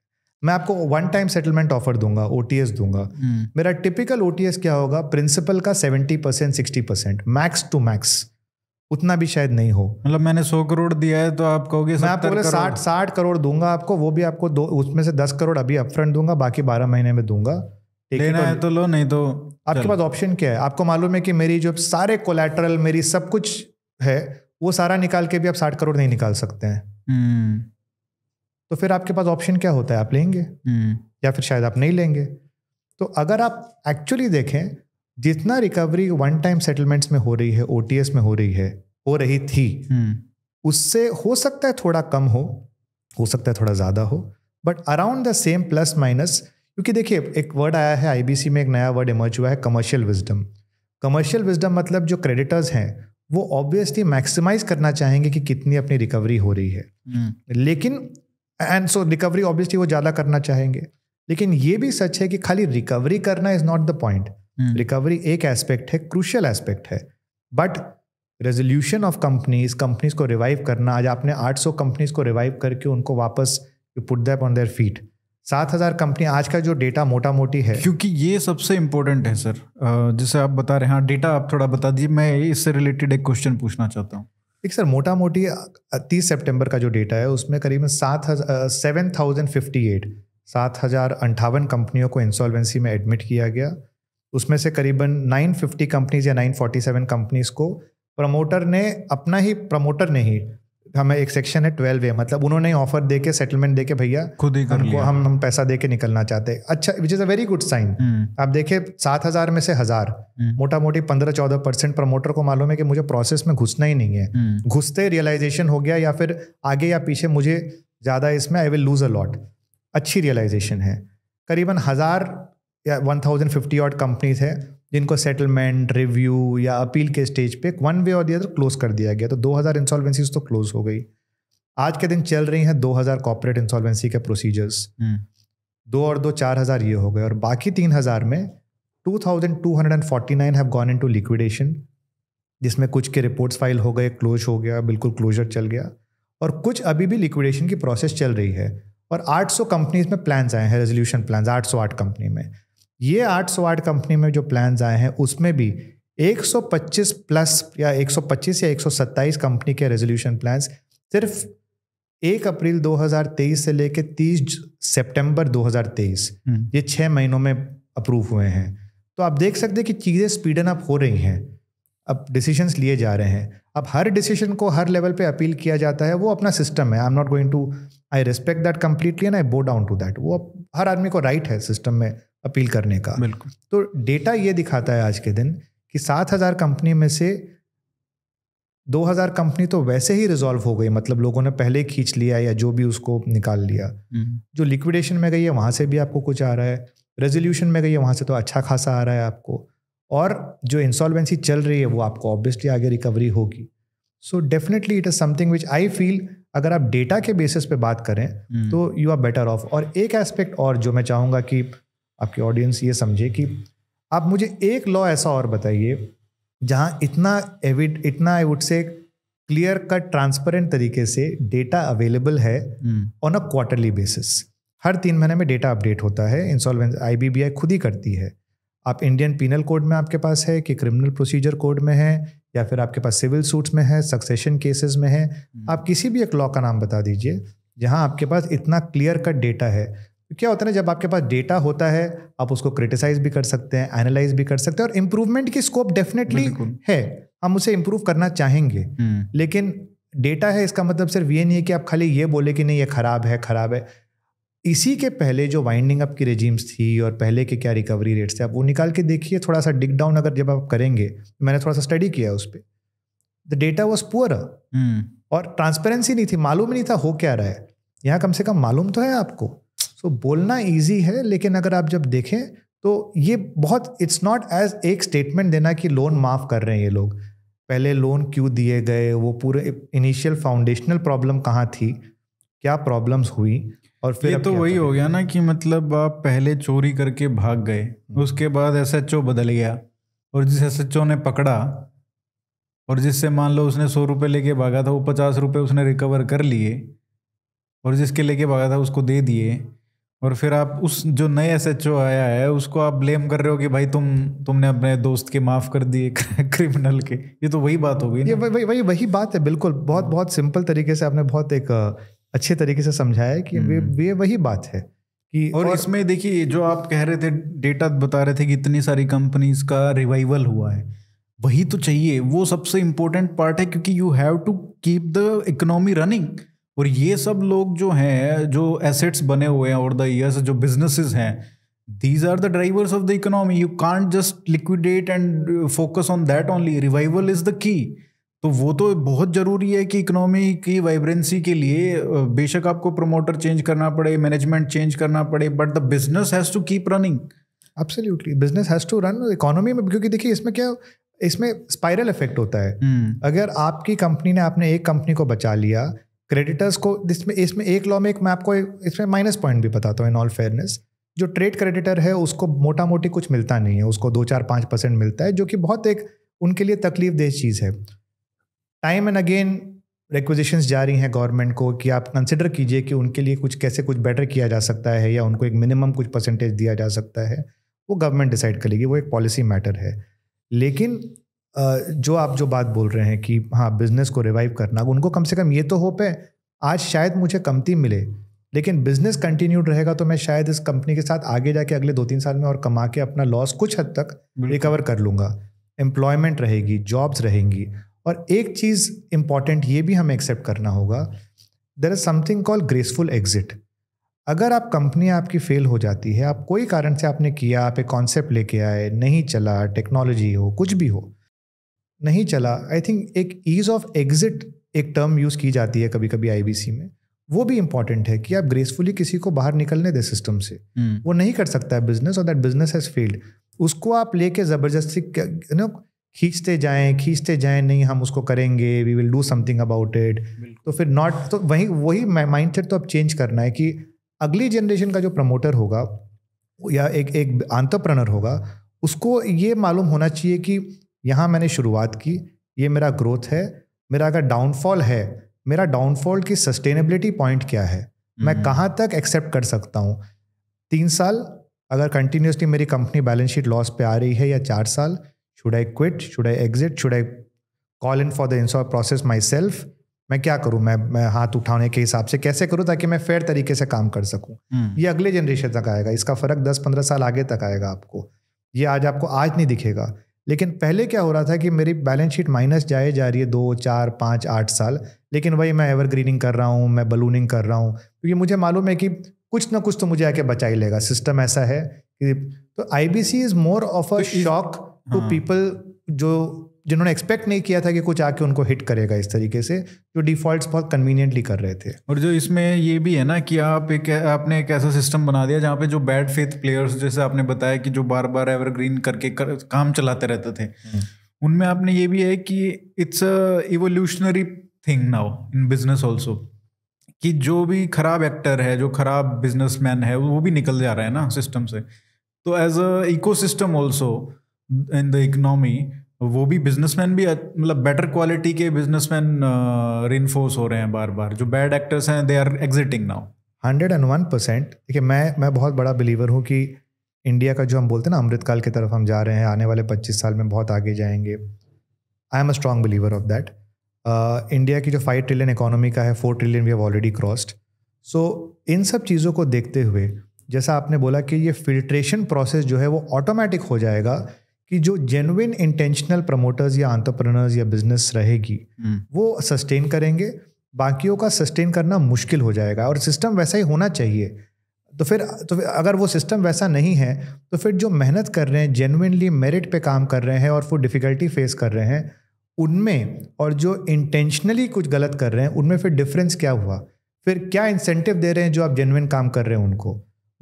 मैं आपको वन टाइम सेटलमेंट ऑफर दूंगा ओ दूंगा हम्म। मेरा टिपिकल ओ क्या होगा प्रिंसिपल का seventy percent sixty percent max to max उतना भी शायद नहीं हो मतलब मैंने सौ करोड़ दिया है तो आप कहोगे मैं आपको साठ साठ करोड़ दूंगा आपको वो भी आपको दो उसमें से दस करोड़ अभी अपफ्रंट दूंगा बाकी बारह महीने में दूंगा लेना तो है तो लो नहीं तो आपके पास ऑप्शन क्या है आपको मालूम है कि मेरी जो सारे कोलेट्रल मेरी सब कुछ है वो सारा निकाल के भी आप साठ करोड़ नहीं निकाल सकते हैं हम्म। तो फिर आपके पास ऑप्शन क्या होता है आप लेंगे हम्म। या फिर शायद आप नहीं लेंगे तो अगर आप एक्चुअली देखें जितना रिकवरी वन टाइम सेटलमेंट्स में हो रही है ओ में हो रही है हो रही थी हम्म। उससे हो सकता है थोड़ा कम हो हो सकता है थोड़ा ज़्यादा हो but around the same plus minus क्योंकि देखिए एक वर्ड आया है आईबीसी में एक नया वर्ड इमर्ज हुआ है कमर्शियल विजडम कमर्शियल विजडम मतलब जो क्रेडिटर्स हैं वो ऑब्वियसली मैक्सिमाइज करना चाहेंगे कि कितनी अपनी रिकवरी हो रही है हम्म। लेकिन एंड सो रिकवरी ऑब्वियसली वो ज़्यादा करना चाहेंगे लेकिन ये भी सच है कि खाली रिकवरी करना is not the point recovery hmm. एक एस्पेक्ट है क्रूशियल एस्पेक्ट है but resolution of companies companies को रिवाइव करना आज आपने 800 कंपनीज को रिवाइव करके उनको वापस you put them on their feet सात हज़ार कंपनी आज का जो डेटा मोटा मोटी है क्योंकि ये सबसे इम्पोर्टेंट है सर जैसे आप बता रहे हैं डेटा हाँ, आप थोड़ा बता दीजिए मैं इससे रिलेटेड एक क्वेश्चन पूछना चाहता हूँ एक सर मोटा मोटी तीस सेप्टेम्बर का जो डेटा है उसमें करीबन सात हज़ार सेवन थाउजेंड फिफ्टी एट सात हज़ार अंठावन कंपनियों को इंसॉल्वेंसी में एडमिट किया गया उसमें से करीबन 950 कंपनीज या 947 कंपनीज को प्रमोटर ने अपना ही प्रमोटर ने ही हमें एक सेक्शन है ट्वेल्व ए मतलब उन्होंने ऑफर दे के सेटलमेंट दे के भैया खुद ही कर लिया हम हम पैसा दे के निकलना चाहते हैं अच्छा which is a very good sign आप देखिए सात हज़ार में से हज़ार हम्म। मोटा मोटी पंद्रह चौदह परसेंट प्रमोटर को मालूम है कि मुझे प्रोसेस में घुसना ही नहीं है हम्म। घुसते रियलाइजेशन हो गया या फिर आगे या पीछे मुझे ज़्यादा इसमें I will lose a lot अच्छी रियलाइजेशन है करीबन हज़ार या one thousand fifty odd companies है जिनको सेटलमेंट रिव्यू या अपील के स्टेज पे one way or other close कर दिया गया तो दो हजार इंसॉल्वेंसीज तो क्लोज हो गई आज के दिन चल रही हैं हजार कॉपरेट इंसॉल्वेंसी के प्रोसीजर्स हम्म। दो और दो चार हज़ार ये हो गए और बाकी तीन हज़ार में two thousand two hundred and forty nine have gone into liquidation जिसमें कुछ के रिपोर्ट्स फाइल हो गए क्लोज हो गया बिल्कुल क्लोजर चल गया और कुछ अभी भी लिक्विडेशन की प्रोसेस चल रही है और 800 कंपनीज में प्लान्स आए हैं रेजोल्यूशन प्लान्स 808 कंपनी में ये आठ कंपनी में जो प्लान आए हैं उसमें भी 125 प्लस या 125 या 127 कंपनी के रेजोल्यूशन प्लान सिर्फ एक अप्रैल 2023 से लेकर 30 सितंबर 2023 हम्म। ये छः महीनों में अप्रूव हुए हैं तो आप देख सकते हैं कि चीज़ें स्पीडन अप हो रही हैं अब डिसीजंस लिए जा रहे हैं अब हर डिसीजन को हर लेवल पे अपील किया जाता है वो अपना सिस्टम है I am not going to I respect that completely and I bow down to that वो हर आदमी को राइट right है सिस्टम में अपील करने का बिल्कुल तो डेटा ये दिखाता है आज के दिन कि सात हज़ार कंपनी में से दो हज़ार कंपनी तो वैसे ही रिजॉल्व हो गई मतलब लोगों ने पहले खींच लिया या जो भी उसको निकाल लिया हम्म। जो लिक्विडेशन में गई है वहाँ से भी आपको कुछ आ रहा है रेजोल्यूशन में गई है वहाँ से तो अच्छा खासा आ रहा है आपको और जो इंसॉल्वेंसी चल रही है वो आपको ऑब्वियसली आगे रिकवरी होगी so definitely it is something which I feel अगर आप डेटा के बेसिस पे बात करें हम्म। तो यू आर बेटर ऑफ और एक एस्पेक्ट और जो मैं चाहूंगा कि आपकी ऑडियंस ये समझे कि आप मुझे एक लॉ ऐसा और बताइए जहाँ इतना एविड इतना I would say clear cut transparent तरीके से डेटा अवेलेबल है ऑन अ क्वार्टरली बेसिस हर तीन महीने में डेटा अपडेट होता है इंसॉल्वेंस आई खुद ही करती है आप इंडियन पीनल कोड में आपके पास है कि क्रिमिनल प्रोसीजर कोड में है या फिर आपके पास सिविल सूट्स में है सक्सेशन केसेस में है hmm. आप किसी भी एक लॉ का नाम बता दीजिए जहाँ आपके पास इतना क्लियर कट डेटा है क्या होता है ना जब आपके पास डेटा होता है आप उसको क्रिटिसाइज भी कर सकते हैं एनालाइज भी कर सकते हैं और इम्प्रूवमेंट की स्कोप डेफिनेटली है हम उसे इम्प्रूव करना चाहेंगे हम्म। लेकिन डेटा है इसका मतलब सिर्फ ये नहीं है कि आप खाली ये बोले कि नहीं ये खराब है खराब है इसी के पहले जो वाइंडिंग अप की रेजीम्स थी और पहले के क्या रिकवरी रेट्स थे आप वो निकाल के देखिए थोड़ा सा डिग डाउन अगर जब आप करेंगे तो मैंने थोड़ा सा स्टडी किया उस पर द डेटा वॉज पुअर और ट्रांसपेरेंसी नहीं थी मालूम नहीं था हो क्या रहा है यहाँ कम से कम मालूम तो है आपको सो so, बोलना ईजी है लेकिन अगर आप जब देखें तो ये बहुत it's not as a statement देना कि लोन माफ़ कर रहे हैं ये लोग पहले लोन क्यों दिए गए वो पूरे इनिशियल फाउंडेशनल प्रॉब्लम कहाँ थी क्या प्रॉब्लम्स हुई और फिर ये तो वही हो गया ना कि मतलब आप पहले चोरी करके भाग गए हम्म। उसके बाद एस बदल गया और जिस एस ने पकड़ा और जिससे मान लो उसने सौ रुपये लेके भागा था वो पचास रुपये उसने रिकवर कर लिए और जिसके लेके भागा था उसको दे दिए और फिर आप उस जो नए एस एच ओ आया है उसको आप ब्लेम कर रहे हो कि भाई तुम तुमने अपने दोस्त के माफ कर दिए क्रिमिनल *laughs* के ये तो वही बात हो गई ये वही वही वही बात है बिल्कुल बहुत बहुत सिंपल तरीके से आपने बहुत एक अच्छे तरीके से समझाया कि हम्म। वे वही बात है कि और, और इसमें देखिए जो आप कह रहे थे डेटा बता रहे थे कि इतनी सारी कंपनीज का रिवाइवल हुआ है वही तो चाहिए वो सबसे इम्पोर्टेंट पार्ट है क्योंकि you have to keep the economy running और ये सब लोग जो हैं जो एसेट्स बने हुए हैं और द ईयर्स जो बिजनेसेस हैं these are the drivers of the economy you can't just liquidate and focus on that only revival is the key तो वो तो बहुत ज़रूरी है कि इकोनॉमी की वाइब्रेंसी के लिए uh, बेशक आपको प्रमोटर चेंज करना पड़े मैनेजमेंट चेंज करना पड़े but the business has to keep running absolutely business has to run economy में क्योंकि देखिए इसमें क्या इसमें स्पाइरल इफेक्ट होता है hmm. अगर आपकी कंपनी ने आपने एक कंपनी को बचा लिया क्रेडिटर्स को इसमें इसमें एक लॉ में एक मैं आपको इसमें माइनस पॉइंट भी बताता हूँ इन ऑल फेयरनेस जो ट्रेड क्रेडिटर है उसको मोटा मोटी कुछ मिलता नहीं है उसको दो चार पाँच परसेंट मिलता है जो कि बहुत एक उनके लिए तकलीफ देह चीज़ है टाइम एंड अगेन रिक्वजिशंस जारी हैं गवर्नमेंट को कि आप कंसिडर कीजिए कि उनके लिए कुछ कैसे कुछ बेटर किया जा सकता है या उनको एक मिनिमम कुछ परसेंटेज दिया जा सकता है वो गवर्नमेंट डिसाइड करेगी वो एक पॉलिसी मैटर है लेकिन जो आप जो बात बोल रहे हैं कि हाँ बिजनेस को रिवाइव करना उनको कम से कम ये तो होप है आज शायद मुझे कमती मिले लेकिन बिजनेस कंटिन्यूड रहेगा तो मैं शायद इस कंपनी के साथ आगे जाके अगले दो तीन साल में और कमा के अपना लॉस कुछ हद तक रिकवर कर लूँगा एम्प्लॉयमेंट रहेगी जॉब्स रहेंगी और एक चीज़ इम्पॉर्टेंट ये भी हमें एक्सेप्ट करना होगा there is something call graceful exit अगर आप कंपनी आपकी फेल हो जाती है आप कोई कारण से आपने किया आप एक कॉन्सेप्ट लेके आए नहीं चला टेक्नोलॉजी हो कुछ भी हो नहीं चला आई थिंक एक ईज ऑफ एग्जिट एक टर्म यूज़ की जाती है कभी कभी आईबीसी में वो भी इंपॉर्टेंट है कि आप ग्रेसफुली किसी को बाहर निकलने दें सिस्टम से हम्म। वो नहीं कर सकता है बिजनेस और दैट बिजनेस हैज़ फेल्ड उसको आप लेके ज़बरदस्ती यू नो खींचते जाएं खींचते जाएं नहीं हम उसको करेंगे we will do something about it तो फिर नॉट तो वही वही माइंड सेट तो अब चेंज करना है कि अगली जनरेशन का जो प्रमोटर होगा या एक एक आंतप्रनर होगा उसको ये मालूम होना चाहिए कि यहाँ मैंने शुरुआत की ये मेरा ग्रोथ है मेरा अगर डाउनफॉल है मेरा डाउनफॉल की सस्टेनेबिलिटी पॉइंट क्या है मैं हम्म। कहाँ तक एक्सेप्ट कर सकता हूँ तीन साल अगर कंटिन्यूसली मेरी कंपनी बैलेंस शीट लॉस पे आ रही है या चार साल should I quit should I exit should I call in for the इंस प्रोसेस माई सेल्फ मैं क्या करूँ मैं मैं हाथ उठाने के हिसाब से कैसे करूँ ताकि मैं फेयर तरीके से काम कर सकूँ हम्म। ये अगले जनरेशन तक आएगा इसका फर्क दस पंद्रह साल आगे तक आएगा आपको ये आज आपको आज नहीं दिखेगा लेकिन पहले क्या हो रहा था कि मेरी बैलेंस शीट माइनस जाए जा रही है दो चार पाँच आठ साल लेकिन वही मैं एवरग्रीनिंग कर रहा हूँ मैं बलूनिंग कर रहा हूँ क्योंकि तो मुझे मालूम है कि कुछ ना कुछ तो मुझे आके बचा ही लेगा सिस्टम ऐसा है कि तो I B C is more of a shock to people जो जिन्होंने एक्सपेक्ट नहीं किया था कि कुछ आके उनको हिट करेगा इस तरीके से जो डिफॉल्ट्स बहुत कन्वीनियंटली कर रहे थे और जो इसमें ये भी है ना कि आप एक आपने एक ऐसा सिस्टम बना दिया जहाँ पे जो बैड फेथ प्लेयर्स जैसे आपने बताया कि जो बार बार एवरग्रीन करके कर, काम चलाते रहते थे हम्म। उनमें आपने ये भी है कि it's a evolutionary thing now in business also कि जो भी खराब एक्टर है जो खराब बिजनेसमैन है वो भी निकल जा रहा है ना सिस्टम से तो as a ecosystem also in the economy वो भी बिजनेसमैन भी मतलब बेटर क्वालिटी के बिजनेसमैन रिनफोर्स uh, हो रहे हैं बार बार जो बैड एक्टर्स हैं they are exiting now hundred and one percent देखिए मैं मैं बहुत बड़ा बिलीवर हूँ कि इंडिया का जो हम बोलते हैं ना अमृतकाल की तरफ हम जा रहे हैं आने वाले पच्चीस साल में बहुत आगे जाएंगे I am a strong believer of that India की जो फाइव ट्रिलियन इकोनॉमी का है four trillion we have already crossed so इन सब चीज़ों को देखते हुए जैसा आपने बोला कि ये फिल्ट्रेशन प्रोसेस जो है वो ऑटोमेटिक हो जाएगा कि जो जेनुइन इंटेंशनल प्रमोटर्स या आंट्रप्रनर्स या बिजनेस रहेगी हम्म। वो सस्टेन करेंगे बाकियों का सस्टेन करना मुश्किल हो जाएगा और सिस्टम वैसा ही होना चाहिए तो फिर तो फिर अगर वो सिस्टम वैसा नहीं है तो फिर जो मेहनत कर रहे हैं जेनुनली मेरिट पे काम कर रहे हैं और वो डिफ़िकल्टी फेस कर रहे हैं उनमें और जो इंटेंशनली कुछ गलत कर रहे हैं उनमें फिर डिफरेंस क्या हुआ फिर क्या इंसेंटिव दे रहे हैं जो आप जेनुइन काम कर रहे हैं उनको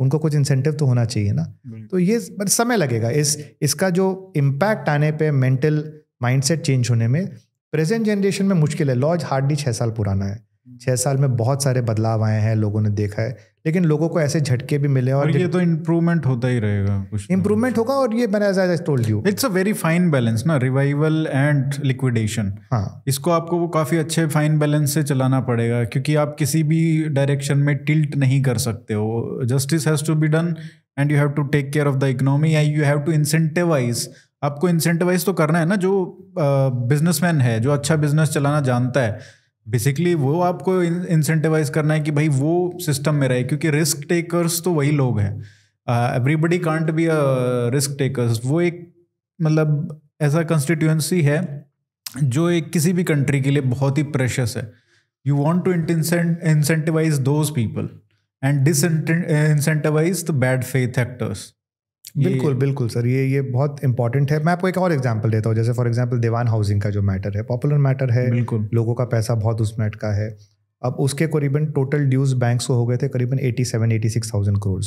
उनको कुछ इंसेंटिव तो होना चाहिए ना तो ये समय लगेगा इस इसका जो इम्पैक्ट आने पे मेंटल माइंडसेट चेंज होने में प्रेजेंट जनरेशन में मुश्किल है लॉज हार्डली छः साल पुराना है छः साल में बहुत सारे बदलाव आए हैं लोगों ने देखा है लेकिन लोगों को ऐसे झटके भी मिले और, और ये तो इम्प्रूवमेंट होता ही रहेगा कुछ इम्प्रूवमेंट तो। होगा और ये मैंने told you it's a very fine balance ना रिवाइवल एंड लिक्विडेशन हाँ इसको आपको वो काफ़ी अच्छे फाइन बैलेंस से चलाना पड़ेगा क्योंकि आप किसी भी डायरेक्शन में टिल्ट नहीं कर सकते हो justice has to be done and you have to take care of the economy and you have to incentivise आपको इंसेंटिवाइज तो करना है ना जो बिजनेसमैन है जो अच्छा बिजनेस चलाना जानता है बेसिकली वो आपको इंसेंटिवाइज करना है कि भाई वो सिस्टम में रहे क्योंकि रिस्क टेकर्स तो वही लोग हैं everybody can't be a risk takers वो एक मतलब ऐसा कंस्टिट्यूंसी है जो एक किसी भी कंट्री के लिए बहुत ही प्रेशस है you want to incentivise those people and disincentivise the bad faith actors बिल्कुल बिल्कुल सर ये ये बहुत इंपॉर्टेंट है मैं आपको एक और एग्जांपल देता हूँ जैसे फॉर एग्जांपल दीवान हाउसिंग का जो मैटर है पॉपुलर मैटर है बिल्कुल लोगों का पैसा बहुत उस मैट का है अब उसके करीबन टोटल ड्यूज बैंक को हो गए थे करीबन eighty seven eighty six thousand crore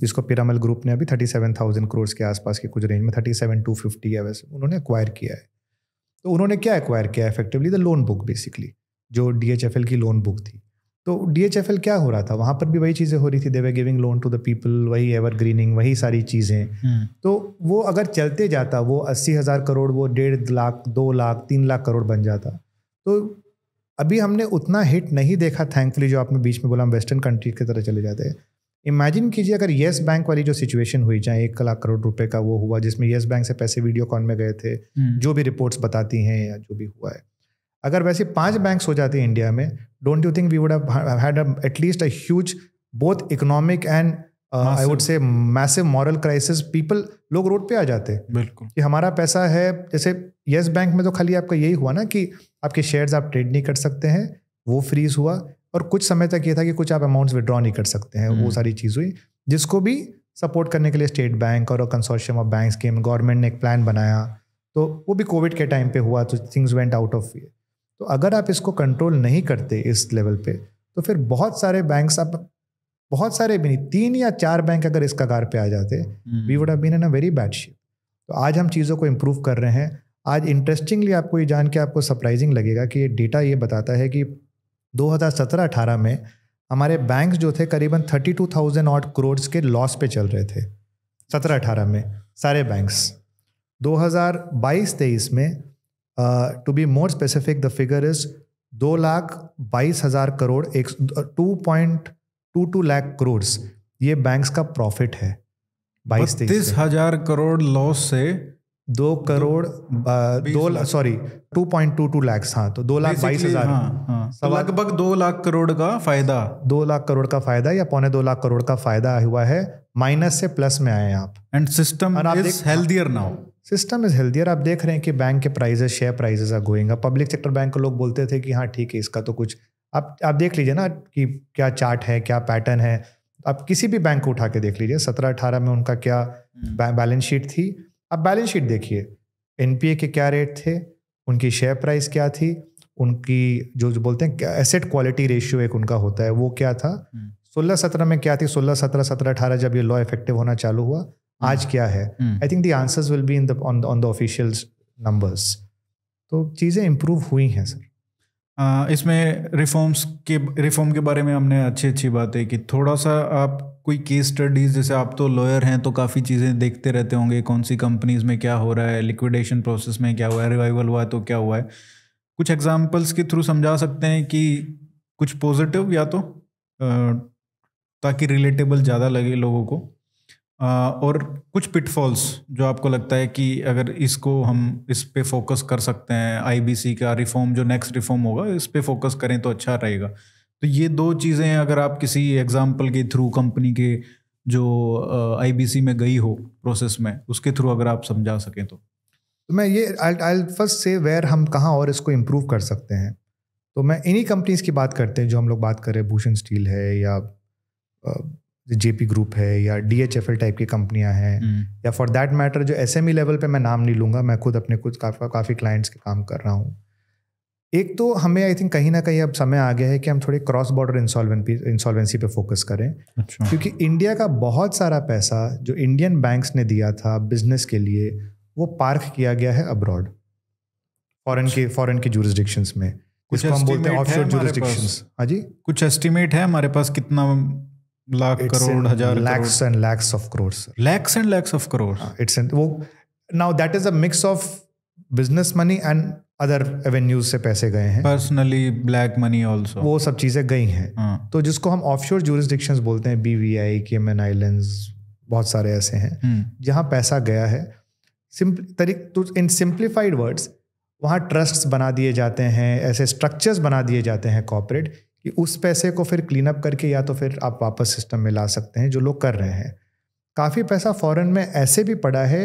जिसको पिरामल ग्रुप ने अभी थर्टी सेवन थाउजेंड करोड़ के आसपास के कुछ रेंज में थर्टी सेवन टू फिफ्टी है वैसे उन्होंने एक्वायर किया है तो उन्होंने क्या एक्वायर किया है effectively the loan book basically जो डी एच एफ एल की लोन बुक थी तो डी क्या हो रहा था वहाँ पर भी वही चीज़ें हो रही थी they were giving loan to the people वही एवर ग्रीनिंग वही सारी चीज़ें हम्म। तो वो अगर चलते जाता वो अस्सी हज़ार करोड़ वो डेढ़ लाख दो लाख तीन लाख करोड़ बन जाता तो अभी हमने उतना हिट नहीं देखा थैंकफुली जो आपने बीच में बोला हम वेस्टर्न कंट्री की तरह चले जाते हैं इमेजिन कीजिए अगर येस बैंक वाली जो सिचुएशन हुई जहाँ एक लाख करोड़ रुपए का वो हुआ जिसमें येस बैंक से पैसे वीडियो कॉन में गए थे हम्म। जो भी रिपोर्ट्स बताती हैं या जो भी हुआ है अगर वैसे पांच बैंक्स हो जाते इंडिया में don't you think we would had at least a huge both economic and I would say massive moral crisis people लोग रोड पे आ जाते बिल्कुल कि हमारा पैसा है जैसे येस yes बैंक में तो खाली आपका यही हुआ ना कि आपके शेयर्स आप ट्रेड नहीं कर सकते हैं वो फ्रीज हुआ और कुछ समय तक ये था कि कुछ आप अमाउंट्स विड्रॉ नहीं कर सकते हैं वो हम्म। सारी चीज़ हुई जिसको भी सपोर्ट करने के लिए स्टेट बैंक और कंसोर्शियम ऑफ बैंक्स के गवर्नमेंट ने एक प्लान बनाया तो वो भी कोविड के टाइम पे हुआ तो थिंग्स वेंट आउट ऑफ तो अगर आप इसको कंट्रोल नहीं करते इस लेवल पे तो फिर बहुत सारे बैंक्स आप बहुत सारे भी नहीं तीन या चार बैंक अगर इस कगार पे आ जाते we would have been in a very bad shape तो आज हम चीज़ों को इम्प्रूव कर रहे हैं आज इंटरेस्टिंगली आपको ये जान के आपको सरप्राइजिंग लगेगा कि ये डेटा ये बताता है कि 2017-18 में हमारे बैंक जो थे करीबन 32,000 ऑट करोड्स के लॉस पे चल रहे थे 17-18 में सारे बैंक्स 2022-23 में to be more specific the figure is दो लाख बाईस हजार करोड़ एक two point two two lakh crore ये बैंक का प्रॉफिट है बाईस तीस हजार करोड़ लॉस से दो करोड़ uh, दो sorry two point two two lakhs हाँ तो दो लाख बाईस हजार हाँ, हाँ। तो लगभग दो लाख करोड़ का फायदा दो लाख करोड़ का फायदा या पौने दो लाख करोड़ का फायदा हुआ है माइनस से प्लस में आए आप and system healthier now system is healthier आप देख रहे हैं कि बैंक के prices share prices are going up public sector bank के लोग बोलते थे कि हाँ ठीक है इसका तो कुछ आप आप देख लीजिए ना कि क्या चार्ट है क्या पैटर्न है आप किसी भी बैंक को उठा के देख लीजिए सत्रह अठारह में उनका क्या बैलेंस हम्म। शीट थी आप बैलेंस शीट देखिए एनपीए के क्या रेट थे उनकी शेयर प्राइस क्या थी उनकी जो जो बोलते हैं एसेट क्वालिटी रेशियो एक उनका होता है वो क्या था हम्म। सोलह सत्रह में क्या थी सोलह सत्रह सत्रह अठारह जब ये लॉ इफेक्टिव होना चालू हुआ आज hmm. क्या है I think the answers will be in the on the official numbers तो चीज़ें इम्प्रूव हुई हैं सर इसमें रिफॉर्म्स के रिफॉर्म के बारे में हमने अच्छी अच्छी बातें की थोड़ा सा आप कोई केस स्टडीज जैसे आप तो लॉयर हैं तो काफ़ी चीज़ें देखते रहते होंगे कौन सी कंपनीज में क्या हो रहा है लिक्विडेशन प्रोसेस में क्या हुआ है रिवाइवल हुआ है तो क्या हुआ है कुछ एग्जाम्पल्स के थ्रू समझा सकते हैं कि कुछ पॉजिटिव या तो आ, ताकि रिलेटेबल ज़्यादा लगे लोगों को और कुछ पिटफॉल्स जो आपको लगता है कि अगर इसको हम इस पे फोकस कर सकते हैं आईबीसी का रिफॉर्म जो नेक्स्ट रिफॉर्म होगा इस पे फोकस करें तो अच्छा रहेगा तो ये दो चीज़ें अगर आप किसी एग्जाम्पल के थ्रू कंपनी के जो आईबीसी में गई हो प्रोसेस में उसके थ्रू अगर आप समझा सकें तो, तो मैं ये आई फर्स्ट से वेयर हम कहाँ और इसको इम्प्रूव कर सकते हैं तो मैं इन्हीं कंपनीज़ की बात करते हैं जो हम लोग बात करें भूषण स्टील है या जेपी ग्रुप है या D H F L type की कंपनियां हैं हम्म। या फॉर दैट मैटर जो एस एम ई लेवल पे मैं नाम नहीं लूँगा मैं खुद अपने कुछ काफ़ी काफ़ी क्लाइंट्स के काम कर रहा हूँ एक तो हमें आई थिंक कहीं ना कहीं अब समय आ गया है कि हम थोड़े क्रॉस बॉर्डर इंसॉल्वेंसी पे फोकस करें अच्छा। क्योंकि इंडिया का बहुत सारा पैसा जो इंडियन बैंक्स ने दिया था बिजनेस के लिए वो पार्क किया गया है अब्रॉड फॉरेन के फॉरेन के जूरिस्डिक्शंस में कुछ हम बोलते हैं ऑफशोर जूरिस्डिक्शंस हाँ जी कुछ एस्टिमेट है हमारे पास कितना लाख करोड़ हजार lakhs and lakhs of lakhs and lakhs of it's वो now that is a mix of business money and other avenues से पैसे गए हैं पर्सनली ब्लैक मनी ऑल्सो वो सब चीज़ें गई हैं हाँ. तो जिसको हम ऑफ शोर जूरिस्डिक्शन बोलते हैं बी वी आई केमन बहुत सारे ऐसे हैं हम्म। जहाँ पैसा गया है इन सिंप्लीफाइड वर्ड्स वहाँ ट्रस्ट बना दिए जाते हैं ऐसे स्ट्रक्चर्स बना दिए जाते हैं कॉपरेट उस पैसे को फिर क्लीन अप करके या तो फिर आप वापस सिस्टम में ला सकते हैं जो लोग कर रहे हैं काफ़ी पैसा फॉरेन में ऐसे भी पड़ा है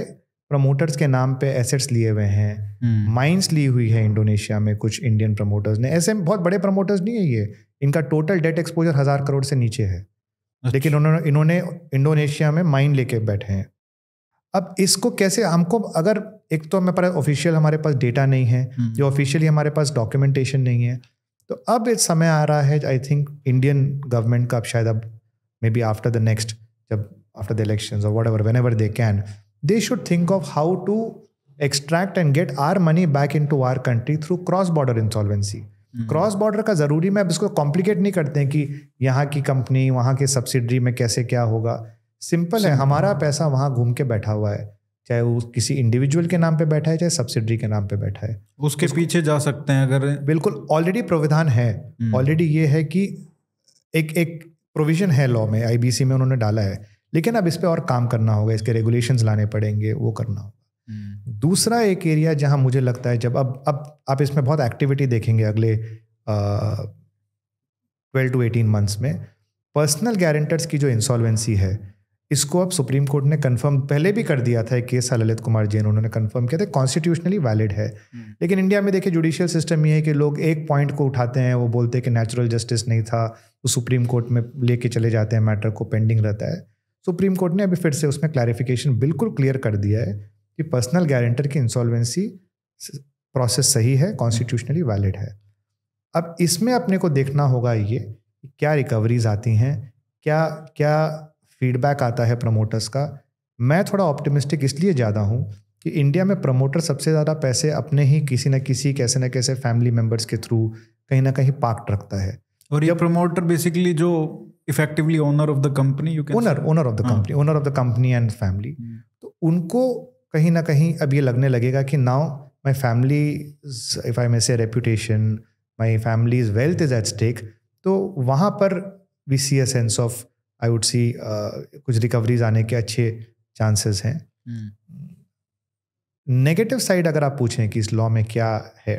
प्रमोटर्स के नाम पे एसेट्स लिए हुए हैं माइंस हम्म। ली हुई है इंडोनेशिया में कुछ इंडियन प्रमोटर्स ने ऐसे बहुत बड़े प्रमोटर्स नहीं है ये इनका टोटल डेट एक्सपोजर हज़ार करोड़ से नीचे है अच्छा। लेकिन उन्होंने इन्होंने इंडोनेशिया में माइन लेके बैठे हैं अब इसको कैसे हमको अगर एक तो हमारे पास ऑफिशियल हमारे पास डेटा नहीं है हम्म। जो ऑफिशियली हमारे पास डॉक्यूमेंटेशन नहीं है तो अब इस समय आ रहा है आई थिंक इंडियन गवर्नमेंट का अब शायद अब maybe after the next जब after the election or whatever whenever they can they should think of how to extract and get our money back into our country through cross border insolvency cross border का ज़रूरी में अब इसको कॉम्प्लिकेट नहीं करते हैं कि यहाँ की कंपनी वहाँ के सब्सिडरी में कैसे क्या होगा सिंपल है हमारा पैसा वहाँ घूम के बैठा हुआ है चाहे वो किसी इंडिविजुअल के नाम पे बैठा है चाहे सब्सिडी के नाम पे बैठा है उसके उसको, पीछे जा सकते हैं अगर बिल्कुल ऑलरेडी प्रोविधान है ऑलरेडी हम्म। ये है कि एक एक प्रोविजन है लॉ में आईबीसी में उन्होंने डाला है लेकिन अब इस पर और काम करना होगा इसके रेगुलेशन लाने पड़ेंगे वो करना होगा हम्म। दूसरा एक एरिया जहां मुझे लगता है जब अब अब आप इसमें बहुत एक्टिविटी देखेंगे अगले ट्वेल्व टू एटीन मंथ्स में पर्सनल गारंटर्स की जो इंसॉल्वेंसी है इसको अब सुप्रीम कोर्ट ने कंफर्म पहले भी कर दिया था एक केस था ललित कुमार जैन उन्होंने कंफर्म किया था कॉन्स्टिट्यूशनली वैलिड है हम्म। लेकिन इंडिया में देखिए जुडिशियल सिस्टम ये है कि लोग एक पॉइंट को उठाते हैं वो बोलते हैं कि नेचुरल जस्टिस नहीं था तो सुप्रीम कोर्ट में लेके चले जाते हैं मैटर को पेंडिंग रहता है सुप्रीम कोर्ट ने अभी फिर से उसमें क्लैरिफिकेशन बिल्कुल क्लियर कर दिया है कि पर्सनल गारंटर की इंसॉल्वेंसी प्रोसेस सही है कॉन्स्टिट्यूशनली वैलिड है अब इसमें अपने को देखना होगा ये क्या रिकवरीज आती हैं क्या क्या फीडबैक आता है प्रमोटर्स का मैं थोड़ा ऑप्टिमिस्टिक इसलिए ज़्यादा हूँ कि इंडिया में प्रमोटर सबसे ज़्यादा पैसे अपने ही किसी न किसी कैसे न कैसे फैमिली मेम्बर्स के थ्रू कहीं ना कहीं पार्क रखता है और यह प्रमोटर बेसिकली जो effectively owner of the company you owner owner of the company owner of the company and family तो उनको कहीं ना कहीं अब ये लगने लगेगा कि now my family if I may say reputation my is wealth is at stake तो वहाँ पर we see a sense of I would see कुछ रिकवरीज आने के अच्छे चांसेस हैं नेगेटिव hmm. साइड अगर आप पूछें कि इस लॉ में क्या है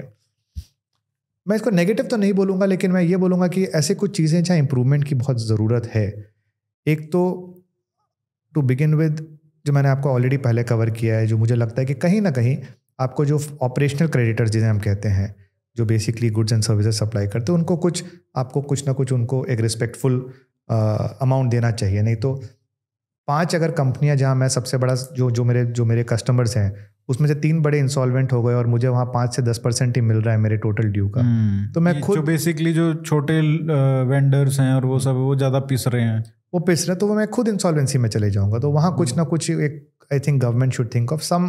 मैं इसको नेगेटिव तो नहीं बोलूँगा लेकिन मैं ये बोलूँगा कि ऐसे कुछ चीज़ें जहाँ इम्प्रूवमेंट की बहुत ज़रूरत है एक तो टू बिगिन विद जो मैंने आपको ऑलरेडी पहले कवर किया है जो मुझे लगता है कि कहीं ना कहीं आपको जो ऑपरेशनल क्रेडिटर्स जिन्हें हम कहते हैं जो basically goods and services supply करते हैं उनको कुछ आपको कुछ ना कुछ उनको एक रिस्पेक्टफुल अमाउंट देना चाहिए नहीं तो पांच अगर कंपनियां जहां मैं सबसे बड़ा जो जो मेरे जो मेरे कस्टमर्स हैं उसमें से तीन बड़े इंसॉल्वेंट हो गए और मुझे वहाँ पाँच से दस परसेंट ही मिल रहा है मेरे टोटल ड्यू का हम्म। तो मैं खुद जो बेसिकली जो छोटे वेंडर्स हैं और वो सब वो ज़्यादा पिस रहे हैं वो पिस रहे हैं तो वो मैं खुद इंसॉल्वेंसी में चले जाऊँगा तो वहाँ कुछ हम्म। ना कुछ एक I think government should think of some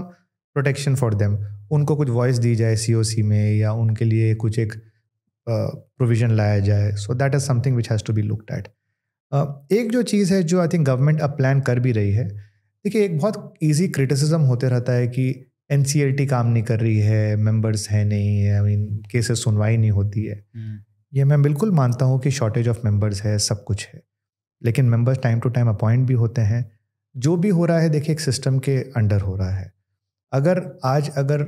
protection for them उनको कुछ वॉइस दी जाए सी में या उनके लिए कुछ एक प्रोविजन लाया जाए so that is something which has to be looked at एक जो चीज़ है जो आई थिंक गवर्नमेंट अब प्लान कर भी रही है देखिए एक बहुत ईजी क्रिटिसिज्म होते रहता है कि एन काम नहीं कर रही है मेंबर्स हैं नहीं है आई मीन केसेस सुनवाई नहीं होती है हम्म। ये मैं बिल्कुल मानता हूँ कि शॉर्टेज ऑफ मेंबर्स है सब कुछ है लेकिन members time to time appoint भी होते हैं जो भी हो रहा है देखिए एक सिस्टम के अंडर हो रहा है अगर आज अगर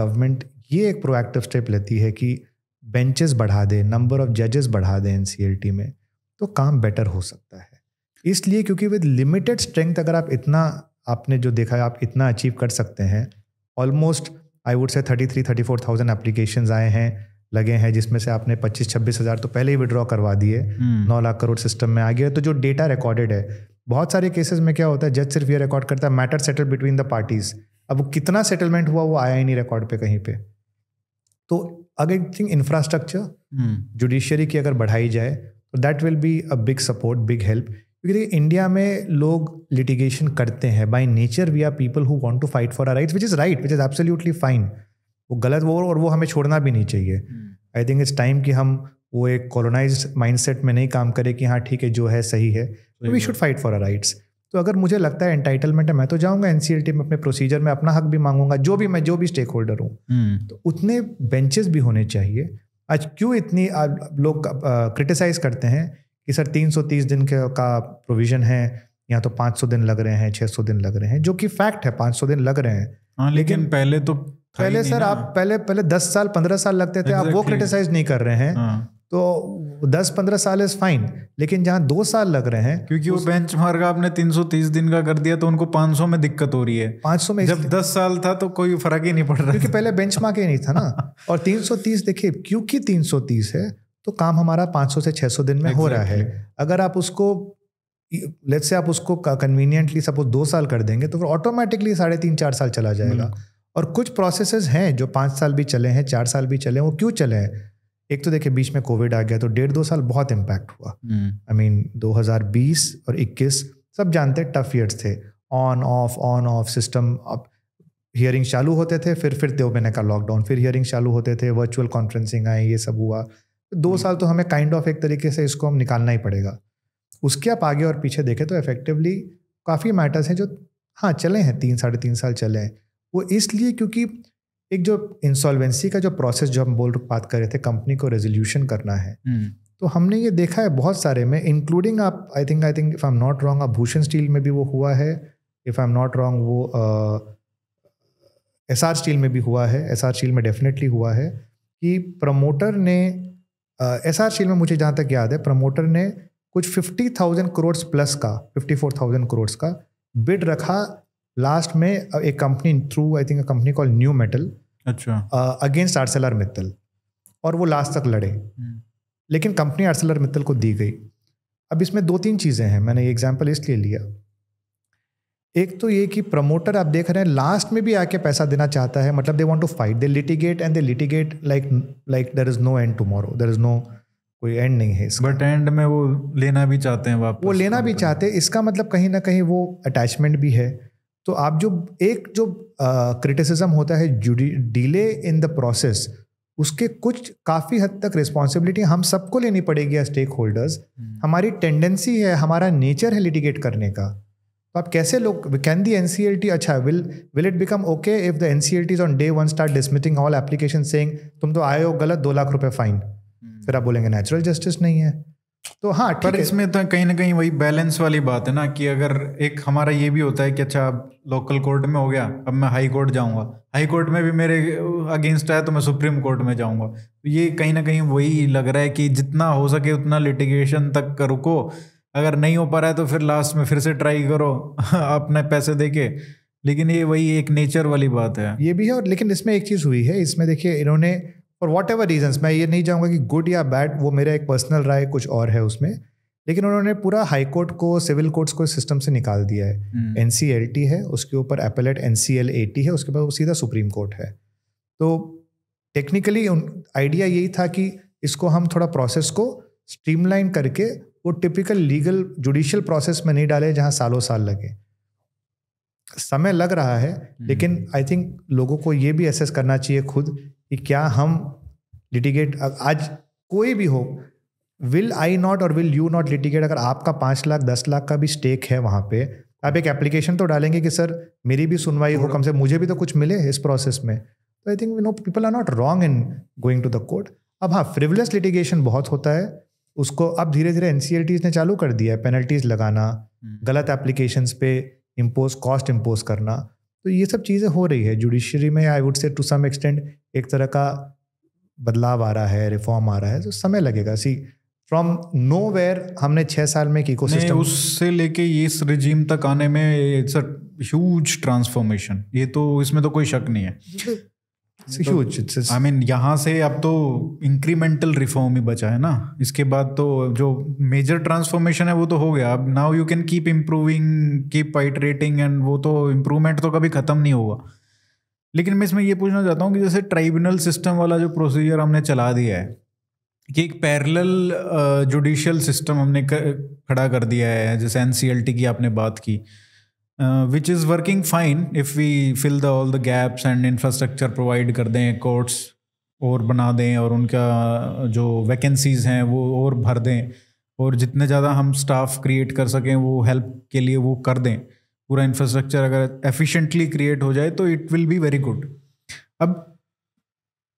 गवर्नमेंट ये एक प्रोएक्टिव स्टेप लेती है कि बेंचेस बढ़ा दे नंबर ऑफ जजेस बढ़ा दे एन में तो काम बेटर हो सकता है इसलिए क्योंकि विद लिमिटेड स्ट्रेंथ अगर आप इतना आपने जो देखा है आप इतना अचीव कर सकते हैं almost I would say thirty three thirty four thousand application आए हैं लगे हैं जिसमें से आपने पच्चीस छब्बीस हज़ार तो पहले ही विड्रॉ करवा दिए हम्म। नौ लाख करोड़ सिस्टम में आ गया तो जो डेटा रिकॉर्डेड है बहुत सारे केसेस में क्या होता है जज सिर्फ ये रिकॉर्ड करता है matter settle between the parties अब कितना सेटलमेंट हुआ वो आया ही नहीं रिकॉर्ड पे कहीं पे तो अगर थिंक इंफ्रास्ट्रक्चर जुडिशियरी की अगर बढ़ाई जाए तो that will be a big support big help क्योंकि देखिए इंडिया में लोग लिटिगेशन करते हैं by nature we are people who want to fight for our rights which is right which is absolutely fine वो गलत वो और वो हमें छोड़ना भी नहीं चाहिए आई थिंक इट्स टाइम कि हम वो एक कॉलोनाइज माइंडसेट में नहीं काम करें कि हाँ ठीक है जो है सही है we should fight for our rights तो अगर मुझे लगता है एंटाइटलमेंट है मैं तो जाऊंगा एन में अपने प्रोसीजर में अपना हक भी मांगूंगा जो भी मैं जो भी स्टेक होल्डर हूँ hmm. तो उतने बेंचेस भी होने चाहिए आज क्यों इतनी लोग क्रिटिसाइज करते हैं कि सर 330 दिन के का प्रोविजन है या तो 500 दिन लग रहे हैं 600 दिन लग रहे हैं जो कि फैक्ट है 500 दिन लग रहे हैं आ, हाँ, लेकिन, लेकिन पहले तो पहले सर आप पहले पहले 10 साल 15 साल लगते थे exactly. आप वो क्रिटिसाइज नहीं कर रहे हैं हाँ। तो दस पंद्रह साल इज फाइन लेकिन जहाँ दो साल लग रहे हैं क्योंकि वो बेंच मार्ग आपने तीस दिन का कर दिया तो उनको सौ में दिक्कत हो रही है सौ में जब दस साल था तो कोई फर्क ही नहीं पड़ रहा क्योंकि पहले बेंच मार्क ही नहीं था ना *laughs* और तीन सौ तीस देखिए क्योंकि तीन सौ तीस है तो काम हमारा सौ से सौ दिन में exactly. हो रहा है अगर आप उसको लेट से आप उसको कन्वीनियंटली सपोज दो साल कर देंगे तो फिर ऑटोमेटिकली साढ़े तीन चार साल चला जाएगा और कुछ प्रोसेसेस हैं जो पाँच साल भी चले हैं चार साल भी चले हैं वो क्यों चले हैं एक तो देखिए बीच में कोविड आ गया तो डेढ़ दो साल बहुत इम्पैक्ट हुआ आई हम्म। मीन दो हजार बीस और इक्कीस सब जानते टफ ईयर्स थे on off on off system अब हियरिंग चालू होते थे फिर फिर दो महीने का लॉकडाउन फिर हियरिंग चालू होते थे वर्चुअल कॉन्फ्रेंसिंग आई ये सब हुआ दो हम्म। साल तो हमें काइंड kind ऑफ of एक तरीके से इसको हम निकालना ही पड़ेगा उसके आप आगे और पीछे देखें तो इफेक्टिवली काफ़ी मैटर्स हैं जो हाँ चले हैं तीन साढ़े तीन साल चले हैं वो इसलिए क्योंकि एक जो इंसॉल्वेंसी का जो प्रोसेस जो हम बोल बात कर रहे थे कंपनी को रेजोल्यूशन करना है हम्म। तो हमने ये देखा है बहुत सारे में इंक्लूडिंग आप I think I think if I am not wrong आप भूषण स्टील में भी वो हुआ है if I am not wrong वो एस आर स्टील में भी हुआ है एस आर स्टील में डेफिनेटली हुआ है कि प्रमोटर ने एस आर स्टील में मुझे जहाँ तक याद है प्रमोटर ने कुछ फिफ्टी थाउजेंड करोड़ प्लस का फिफ्टी फोर थाउजेंड करोड़ का बिड रखा लास्ट में uh, एक company through I think company call new metal अच्छा अगेंस्ट आर्सेलर मित्तल और वो लास्ट तक लड़े hmm. लेकिन कंपनी आर्सेलर मित्तल को दी गई अब इसमें दो तीन चीज़ें हैं मैंने ये एग्जाम्पल इसलिए लिया एक तो ये कि प्रमोटर आप देख रहे हैं लास्ट में भी आके पैसा देना चाहता है मतलब they want to fight they litigate and they litigate like like there is no end tomorrow there is no कोई एंड नहीं है बट एंड में वो लेना भी चाहते हैं वापस वो लेना भी चाहते हैं इसका मतलब कहीं ना कहीं वो अटैचमेंट भी है तो आप जो एक जो क्रिटिसिज्म होता है डिले इन द प्रोसेस उसके कुछ काफ़ी हद तक रिस्पॉन्सिबिलिटी हम सबको लेनी पड़ेगी स्टेक होल्डर्स हम्म। हमारी टेंडेंसी है हमारा नेचर है लिटिगेट करने का तो आप कैसे लोग can the N C L T अच्छा will will it become okay if the N C L Ts on day one start dismissing all application saying तुम तो आए हो गलत दो लाख रुपए फाइन हम्म। फिर आप बोलेंगे नेचुरल जस्टिस नहीं है तो हाँ पर इसमें तो कहीं ना कहीं वही बैलेंस वाली बात है ना कि अगर एक हमारा ये भी होता है कि अच्छा अब लोकल कोर्ट में हो गया अब मैं हाई कोर्ट जाऊंगा हाई कोर्ट में भी मेरे अगेंस्ट आया तो मैं सुप्रीम कोर्ट में जाऊंगा तो ये कहीं ना कहीं वही लग रहा है कि जितना हो सके उतना लिटिगेशन तक रुको अगर नहीं हो पा रहा है तो फिर लास्ट में फिर से ट्राई करो *laughs* अपने पैसे दे के लेकिन ये वही एक नेचर वाली बात है ये भी है और लेकिन इसमें एक चीज़ हुई है इसमें देखिए इन्होंने फॉर वॉट एवर रीजन्स मैं ये नहीं चाहूँगा कि गुड या बैड वो मेरा एक पर्सनल राय कुछ और है उसमें लेकिन उन्होंने पूरा हाई कोर्ट को सिविल कोर्ट्स को सिस्टम से निकाल दिया है एन हम्म। है उसके ऊपर एपेलेट एन है उसके बाद वो सीधा सुप्रीम कोर्ट है तो टेक्निकली आइडिया यही था कि इसको हम थोड़ा प्रोसेस को स्ट्रीमलाइन करके वो टिपिकल लीगल जुडिशियल प्रोसेस में नहीं डाले जहाँ सालों साल लगे समय लग रहा है लेकिन आई हम्म। थिंक लोगों को ये भी एसेस करना चाहिए खुद कि क्या हम लिटिगेट आज कोई भी हो विल आई नॉट और विल यू नॉट लिटिगेट अगर आपका पाँच लाख दस लाख का भी स्टेक है वहाँ पे आप एक एप्लीकेशन तो डालेंगे कि सर मेरी भी सुनवाई हो कम से मुझे भी तो कुछ मिले इस प्रोसेस में तो I think we know people are not wrong in going to the court अब हाँ फ्रिवलेस लिटिगेशन बहुत होता है उसको अब धीरे धीरे एन ने चालू कर दिया है पेनल्टीज लगाना हम्म। गलत एप्लीकेशन पे इम्पोज कॉस्ट इम्पोज करना तो ये सब चीज़ें हो रही है जुडिशरी में I would say to some extent एक तरह का बदलाव आ रहा है रिफॉर्म आ रहा है तो समय लगेगा सी फ्रॉम नो वेयर हमने छः साल में एक इको उससे लेके ये इस रिजीम तक आने में इट्स अ ह्यूज ट्रांसफॉर्मेशन ये तो इसमें तो कोई शक नहीं है तो it's यहाँ से अब तो इंक्रीमेंटल रिफॉर्म ही बचा है ना इसके बाद तो जो मेजर ट्रांसफॉर्मेशन है वो तो हो गया अब now you can keep improving keep iterating and वो तो इम्प्रूवमेंट तो कभी ख़त्म नहीं होगा लेकिन मैं इसमें ये पूछना चाहता हूँ कि जैसे ट्राइब्यूनल सिस्टम वाला जो प्रोसीजर हमने चला दिया है कि एक पैरेलल जुडिशियल सिस्टम हमने खड़ा कर दिया है जैसे एनसीएलटी की आपने बात की uh, which is working fine if we fill the all the gaps and infrastructure provide कर दें कोर्ट्स और बना दें और उनका uh, जो वैकेंसीज हैं वो और भर दें और जितने ज़्यादा हम स्टाफ क्रिएट कर सकें वो हेल्प के लिए वो कर दें पूरा इंफ्रास्ट्रक्चर अगर efficiently क्रिएट हो जाए तो it will be very good अब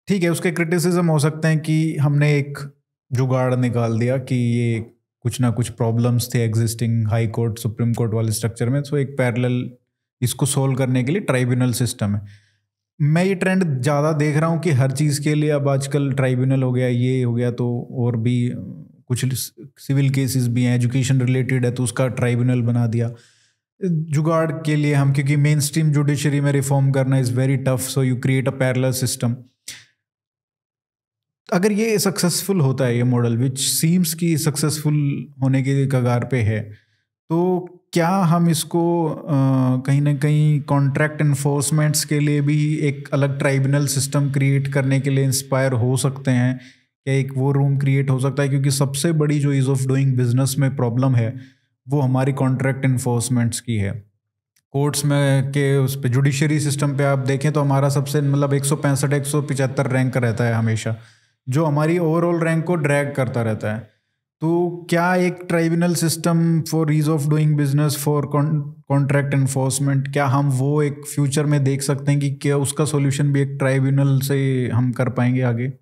ठीक है उसके क्रिटिसिज्म हो सकते हैं कि हमने एक जुगाड़ निकाल दिया कि ये कुछ ना कुछ प्रॉब्लम्स थे existing high court supreme court वाले स्ट्रक्चर में सो एक पैरेलल इसको सोल्व करने के लिए ट्राइब्यूनल सिस्टम है मैं ये ट्रेंड ज़्यादा देख रहा हूँ कि हर चीज़ के लिए अब आजकल ट्राइब्यूनल हो गया ये हो गया तो और भी कुछ सिविल केसेस भी हैं एजुकेशन रिलेटेड है तो उसका ट्राइब्यूनल बना दिया जुगाड़ के लिए हम क्योंकि मेन स्ट्रीम जुडिशरी में रिफॉर्म करना is very tough so you create a parallel system अगर ये सक्सेसफुल होता है ये मॉडल विच सीम्स की सक्सेसफुल होने के कगार पे है तो क्या हम इसको कहीं ना कहीं कॉन्ट्रैक्ट इन्फोर्समेंट्स के लिए भी एक अलग ट्राइब्यूनल सिस्टम क्रिएट करने के लिए इंस्पायर हो सकते हैं क्या एक वो रूम क्रिएट हो सकता है क्योंकि सबसे बड़ी जो ईज़ ऑफ डूइंग बिजनेस में प्रॉब्लम है वो हमारी कॉन्ट्रैक्ट इन्फोर्समेंट्स की है कोर्ट्स में के उस पर जुडिशरी सिस्टम पे आप देखें तो हमारा सबसे मतलब एक सौ पैंसठ एक सौ पिचहत्तर रैंक रहता है हमेशा जो हमारी ओवरऑल रैंक को ड्रैग करता रहता है तो क्या एक tribunal system for ease of doing business for contract enforcement क्या हम वो एक फ्यूचर में देख सकते हैं कि क्या उसका सॉल्यूशन भी एक ट्राइब्यूनल से हम कर पाएंगे आगे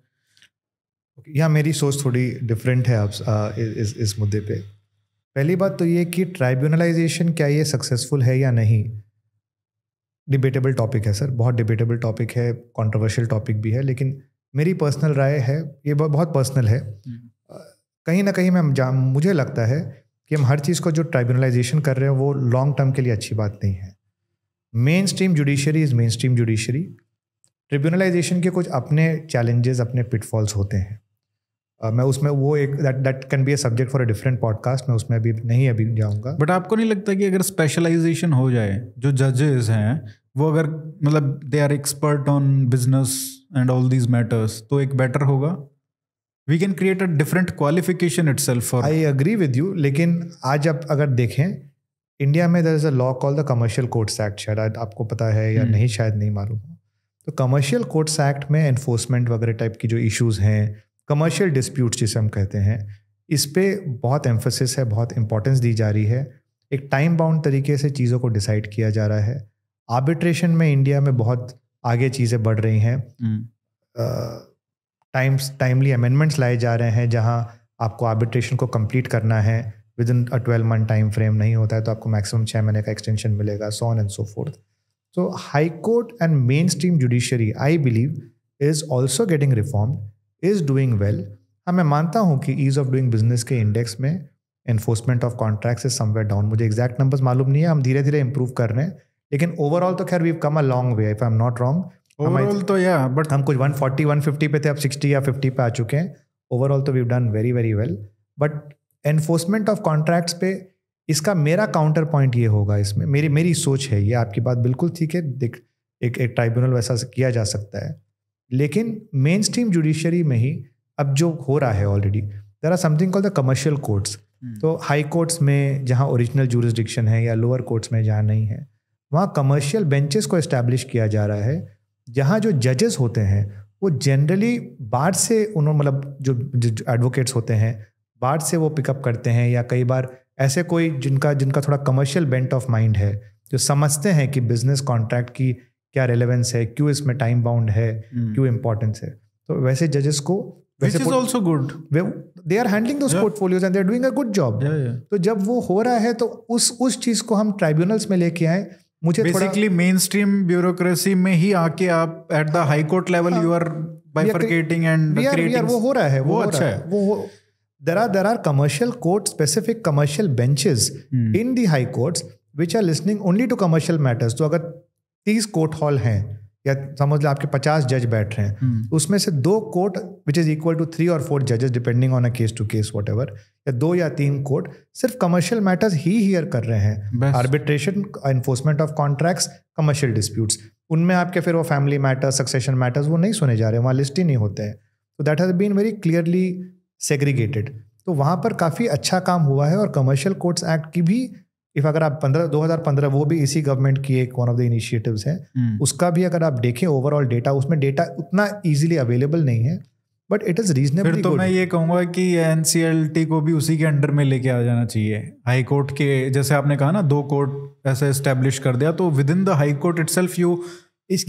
या मेरी सोच थोड़ी डिफरेंट है आप आ, इस इस मुद्दे पे पहली बात तो ये कि ट्राइब्यूनलाइजेशन क्या ये सक्सेसफुल है या नहीं डिबेटेबल टॉपिक है सर बहुत डिबेटेबल टॉपिक है कंट्रोवर्शियल टॉपिक भी है लेकिन मेरी पर्सनल राय है ये बहुत पर्सनल है हम्म। कहीं ना कहीं मैं मुझे लगता है कि हम हर चीज़ को जो ट्राइब्यूनलाइजेशन कर रहे हैं वो लॉन्ग टर्म के लिए अच्छी बात नहीं है mainstream judiciary is mainstream judiciary tribunalization के कुछ अपने चैलेंजेस अपने पिटफॉल्स होते हैं uh, मैं उसमें वो एक that that can be a subject for a different podcast मैं उसमें अभी नहीं अभी जाऊंगा बट आपको नहीं लगता कि अगर स्पेशलाइजेशन हो जाए जो जजेस हैं वो अगर मतलब they are expert on business and all these matters तो एक बेटर होगा we can create a different qualification itself I agree with you लेकिन आज आप अगर देखें इंडिया में there is a law call the commercial courts act शायद आपको पता है या hmm. नहीं शायद नहीं मालूम तो कमर्शियल कोर्ट्स एक्ट में एनफोर्समेंट वगैरह टाइप की जो इश्यूज़ हैं कमर्शियल डिस्प्यूट जिसे हम कहते हैं इस पर बहुत एम्फोसिस है बहुत इंपॉर्टेंस दी जा रही है एक टाइम बाउंड तरीके से चीज़ों को डिसाइड किया जा रहा है आर्बिट्रेशन में इंडिया में बहुत आगे चीज़ें बढ़ रही हैं टाइम्स टाइमली अमेंडमेंट्स लाए जा रहे हैं जहाँ आपको आर्बिट्रेशन को कंप्लीट करना है within a twelve month time frame नहीं होता है तो आपको मैक्सिमम छः महीने का एक्सटेंशन मिलेगा so on and so forth so high court and mainstream judiciary I believe is also getting reform is doing well हाँ मैं मानता हूँ कि ईज ऑफ डूइंग बिजनेस के इंडेक्स में enforcement of contract is somewhere down मुझे एग्जैक्ट नंबर्स मालूम नहीं है हम धीरे धीरे इंप्रूव कर रहे हैं लेकिन ओवरऑल तो खैर we come a long way if I am not wrong overall तो या बट हम कुछ 140 150 पे थे अब 60 या 50 पे आ चुके हैं ओवरऑल तो we done very very well but enforcement of contracts पे इसका मेरा काउंटर पॉइंट ये होगा इसमें मेरी मेरी सोच है ये आपकी बात बिल्कुल ठीक है देख एक एक ट्राइब्यूनल वैसा किया जा सकता है लेकिन मेन स्ट्रीम जुडिशरी में ही अब जो हो रहा है already there are something call the commercial courts तो हाई कोर्ट्स में जहाँ ओरिजिनल जूरिस्डिक्शन है या लोअर कोर्ट्स में जहाँ नहीं है वहाँ कमर्शियल बेंचेस को इस्टेब्लिश किया जा रहा है जहाँ जो जजेस होते हैं वो जनरली बाढ़ से उन्होंने मतलब जो, एडवोकेट्स होते हैं बाढ़ से वो पिकअप करते हैं या कई बार ऐसे कोई जिनका जिनका थोड़ा कमर्शियल बेंट ऑफ माइंड है जो समझते हैं कि बिजनेस कॉन्ट्रैक्ट की क्या रेलेवेंस है क्यों इसमें टाइम बाउंड है hmm. क्यों इंपॉर्टेंस है तो वैसे जजेस को गुड जॉब तो जब वो हो रहा है तो उस उस चीज को हम ट्राइब्यूनल्स में लेके आए मुझे बेसिकली मेन स्ट्रीम ब्यूरोक्रेसी में ही आके आप at the high court level you are bifurcating and creating वो हो रहा है वो, वो अच्छा है वो there are there are commercial court specific commercial benches hmm. in the high courts which are listening only to commercial matters तो अगर 30 कोर्ट हॉल हैं या समझ लो आपके पचास जज बैठ रहे हैं हम्म। उसमें से दो court which is equal to three और फोर जजेस depending on a case to case what या दो या तीन कोर्ट सिर्फ कमर्शियल मैटर्स ही हियर कर रहे हैं arbitration enforcement of contracts commercial disputes उनमें आपके फिर वो फैमिली मैटर्स सक्सेशन मैटर्स वो नहीं सुने जा रहे हैं वहाँ लिस्ट ही नहीं होते हैं तो that has been very clearly segregated तो वहाँ पर काफ़ी अच्छा काम हुआ है और कमर्शियल कोर्ट्स एक्ट की भी इफ अगर आप पंद्रह दो हज़ार पंद्रह वो भी इसी गवर्नमेंट की एक वन ऑफ द इनिशिएटिव है उसका भी अगर आप देखें ओवरऑल डेटा उसमें डेटा उतना ईजिली अवेलेबल नहीं है बट इट इज रीजनेबल फिर तो मैं ये कहूंगा कि एन को भी उसी के अंडर में लेके आ जाना चाहिए हाई कोर्ट के जैसे आपने कहा ना दो कोर्ट ऐसे स्टेब्लिश कर दिया तो within the high court itself you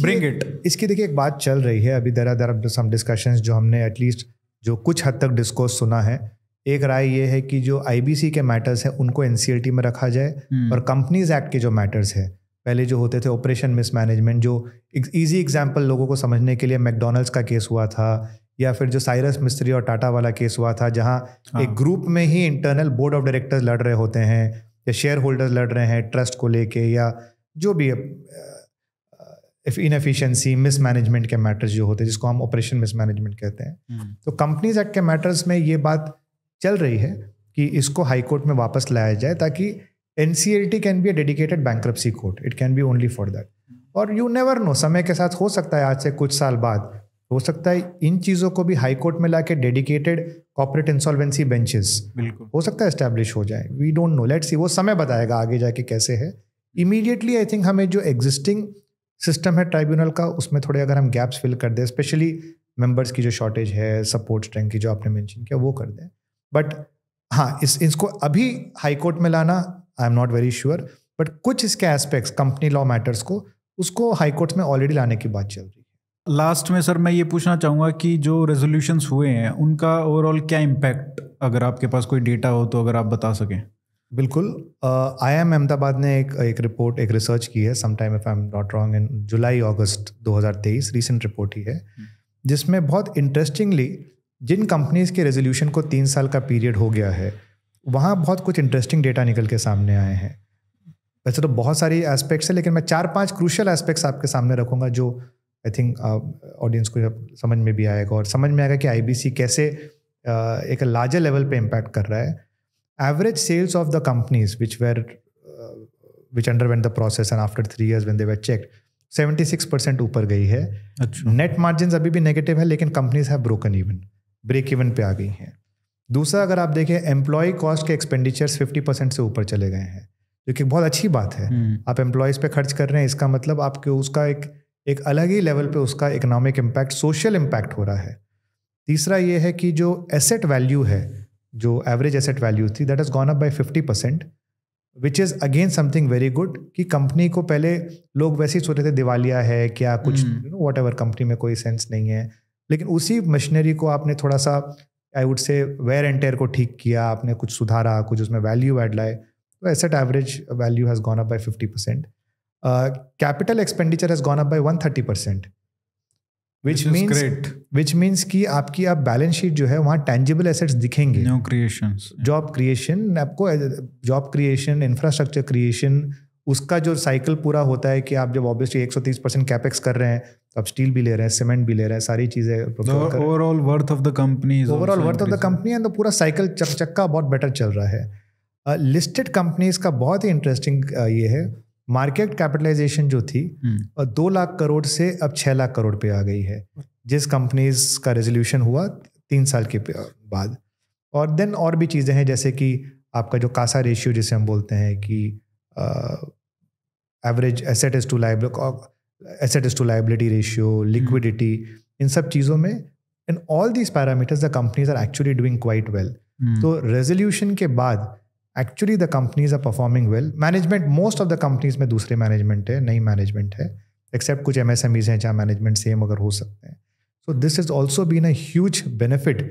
bring it इसकी देखिए एक बात चल रही है अभी दरा दर सम डिस्कशंस जो हमने एटलीस्ट जो कुछ हद तक डिस्कोर्स सुना है एक राय ये है कि जो आईबीसी के मैटर्स हैं उनको एनसीएलटी में रखा जाए हम्म। और कंपनीज एक्ट के जो मैटर्स हैं पहले जो होते थे ऑपरेशन मिसमैनेजमेंट जो इजी एग्जाम्पल लोगों को समझने के लिए मैकडोनल्ड्स का केस हुआ था या फिर जो साइरस मिस्त्री और टाटा वाला केस हुआ था जहां हाँ। एक ग्रुप में ही इंटरनल बोर्ड ऑफ डायरेक्टर्स लड़ रहे होते हैं या शेयर होल्डर्स लड़ रहे हैं ट्रस्ट को लेके या जो भी इनएफिशिएंसी मिसमैनेजमेंट के मैटर्स जो होते हैं जिसको हम ऑपरेशन मिसमैनेजमेंट कहते हैं हम्म। तो कंपनीज एक्ट के मैटर्स में ये बात चल रही है कि इसको हाई कोर्ट में वापस लाया जाए ताकि N C L T can be a dedicated bankruptcy court it can be only for that और यू नेवर नो समय के साथ हो सकता है आज से कुछ साल बाद हो सकता है इन चीज़ों को भी हाई कोर्ट में के डेडिकेटेड कॉपरेट इंसॉल्वेंसी बेंचेस बिल्कुल हो सकता है इस्टेब्लिश हो जाए we don't know let's see वो समय बताएगा आगे जाके कैसे है इमीडिएटली आई थिंक हमें जो एग्जिस्टिंग सिस्टम है ट्राइब्यूनल का उसमें थोड़े अगर हम गैप्स फिल कर दें स्पेशली मेंबर्स की जो शॉर्टेज है सपोर्ट स्ट्रेंथ की जो आपने मैंशन किया वो कर दें बट हाँ इस इसको अभी हाई कोर्ट में लाना I am not very sure but कुछ इसके एस्पेक्ट्स कंपनी लॉ मैटर्स को उसको हाई कोर्ट में ऑलरेडी लाने की बात चल रही है लास्ट में सर मैं ये पूछना चाहूँगा कि जो रेजोल्यूशंस हुए हैं उनका ओवरऑल क्या इम्पैक्ट अगर आपके पास कोई डेटा हो तो अगर आप बता सकें बिल्कुल आई एम अहमदाबाद ने एक एक रिपोर्ट एक रिसर्च की है some time if I am not wrong in July August 2023 recent report ही है हम्म। जिसमें बहुत इंटरेस्टिंगली जिन कंपनीज़ के रेजोल्यूशन को तीन साल का पीरियड हो गया है वहाँ बहुत कुछ इंटरेस्टिंग डेटा निकल के सामने आए हैं वैसे तो बहुत सारी एस्पेक्ट्स हैं लेकिन मैं चार पांच क्रूशल एस्पेक्ट्स आपके सामने रखूँगा जो आई थिंक ऑडियंस को समझ में भी आएगा और समझ में आएगा कि आई कैसे uh, एक लार्जर लेवल पे इम्पैक्ट कर रहा है average sales of the companies which were which under the process and after three years when they were check seventy six percent ऊपर गई है नेट अच्छा। मार्जिन अभी भी नेगेटिव है लेकिन companies have broken even break even पे आ गई हैं दूसरा अगर आप देखें एम्प्लॉय कॉस्ट के एक्सपेंडिचर्स फिफ्टी परसेंट से ऊपर चले गए हैं जो कि बहुत अच्छी बात है हम्म। आप एम्प्लॉयज़ पे खर्च कर रहे हैं इसका मतलब आपके उसका एक एक अलग ही लेवल पे उसका इकोनॉमिक इम्पैक्ट सोशल इम्पैक्ट हो रहा है तीसरा ये है कि जो एसेट वैल्यू है जो एवरेज एसेट वैल्यू थी that is gone up by fifty percent which is again something very good कि कंपनी को पहले लोग वैसे ही सोच रहे थे दिवालिया है क्या कुछ वॉट एवर कंपनी में कोई सेंस नहीं है लेकिन उसी मशीनरी को आपने थोड़ा सा I would say wear and tear को ठीक किया आपने कुछ सुधारा कुछ उसमें वैल्यू एड लाए तो asset average value has gone up by fifty percent capital expenditure has gone up by one thirty percent which means which means कि आपकी आप बैलेंस शीट जो है वहाँ टेंजिबल एसेट्स दिखेंगे न्यू क्रिएशन जॉब क्रिएशन आपको जॉब क्रिएशन इंफ्रास्ट्रक्चर क्रिएशन उसका जो साइकिल पूरा होता है कि आप जब ऑब्वियसली एक सौ तीस परसेंट कैपेक्स कर रहे हैं अब स्टील भी ले रहे हैं सीमेंट भी ले रहे हैं सारी चीज़ें overall worth of the company overall worth of the company and the पूरा साइकिल चक चक्का बहुत बेटर चल रहा है लिस्टेड uh, कंपनीज का बहुत ही इंटरेस्टिंग uh, ये है मार्केट कैपिटलाइजेशन जो थी uh, दो लाख करोड़ से अब छः लाख करोड़ पे आ गई है जिस कंपनीज का रेजोल्यूशन हुआ तीन साल के बाद और देन और भी चीज़ें हैं जैसे कि आपका जो कासा रेशियो जिसे हम बोलते हैं कि average asset is to live assets to liability ratio liquidity इन सब चीज़ों में in all these parameters the companies are actually doing quite well तो रेजोल्यूशन के बाद actually the companies are performing well management most of the companies में दूसरे मैनेजमेंट है नई मैनेजमेंट है एक्सेप्ट कुछ एम एस एम ईज हैं जहाँ मैनेजमेंट सेम अगर हो सकते हैं so this is also been a huge benefit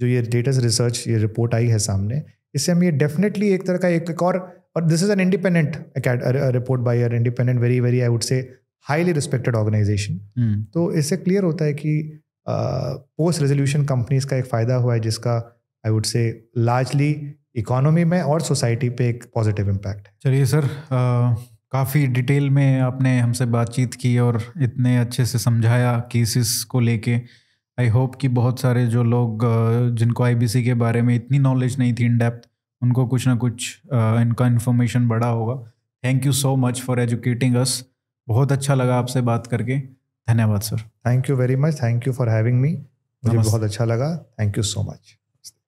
जो ये लेटेस्ट रिसर्च ये रिपोर्ट आई है सामने इससे हम ये डेफिनेटली एक तरह का एक, और और this is an independent report by uh independent very very I would say highly respected organisation तो इससे क्लियर होता है कि पोस्ट रेजोल्यूशन कंपनीज का एक फ़ायदा हुआ है जिसका I would say largely economy में और सोसाइटी पे एक पॉजिटिव इम्पैक्ट चलिए सर काफ़ी डिटेल में आपने हमसे बातचीत की और इतने अच्छे से समझाया केसेस को लेके आई होप कि बहुत सारे जो लोग जिनको आईबीसी के बारे में इतनी नॉलेज नहीं थी इन डेप्थ उनको कुछ ना कुछ इनका इन्फॉर्मेशन बढ़ा होगा thank you so much for educating us बहुत अच्छा लगा आपसे बात करके धन्यवाद sir thank you very much thank you for having me मुझे बहुत अच्छा लगा थैंक यू सो मच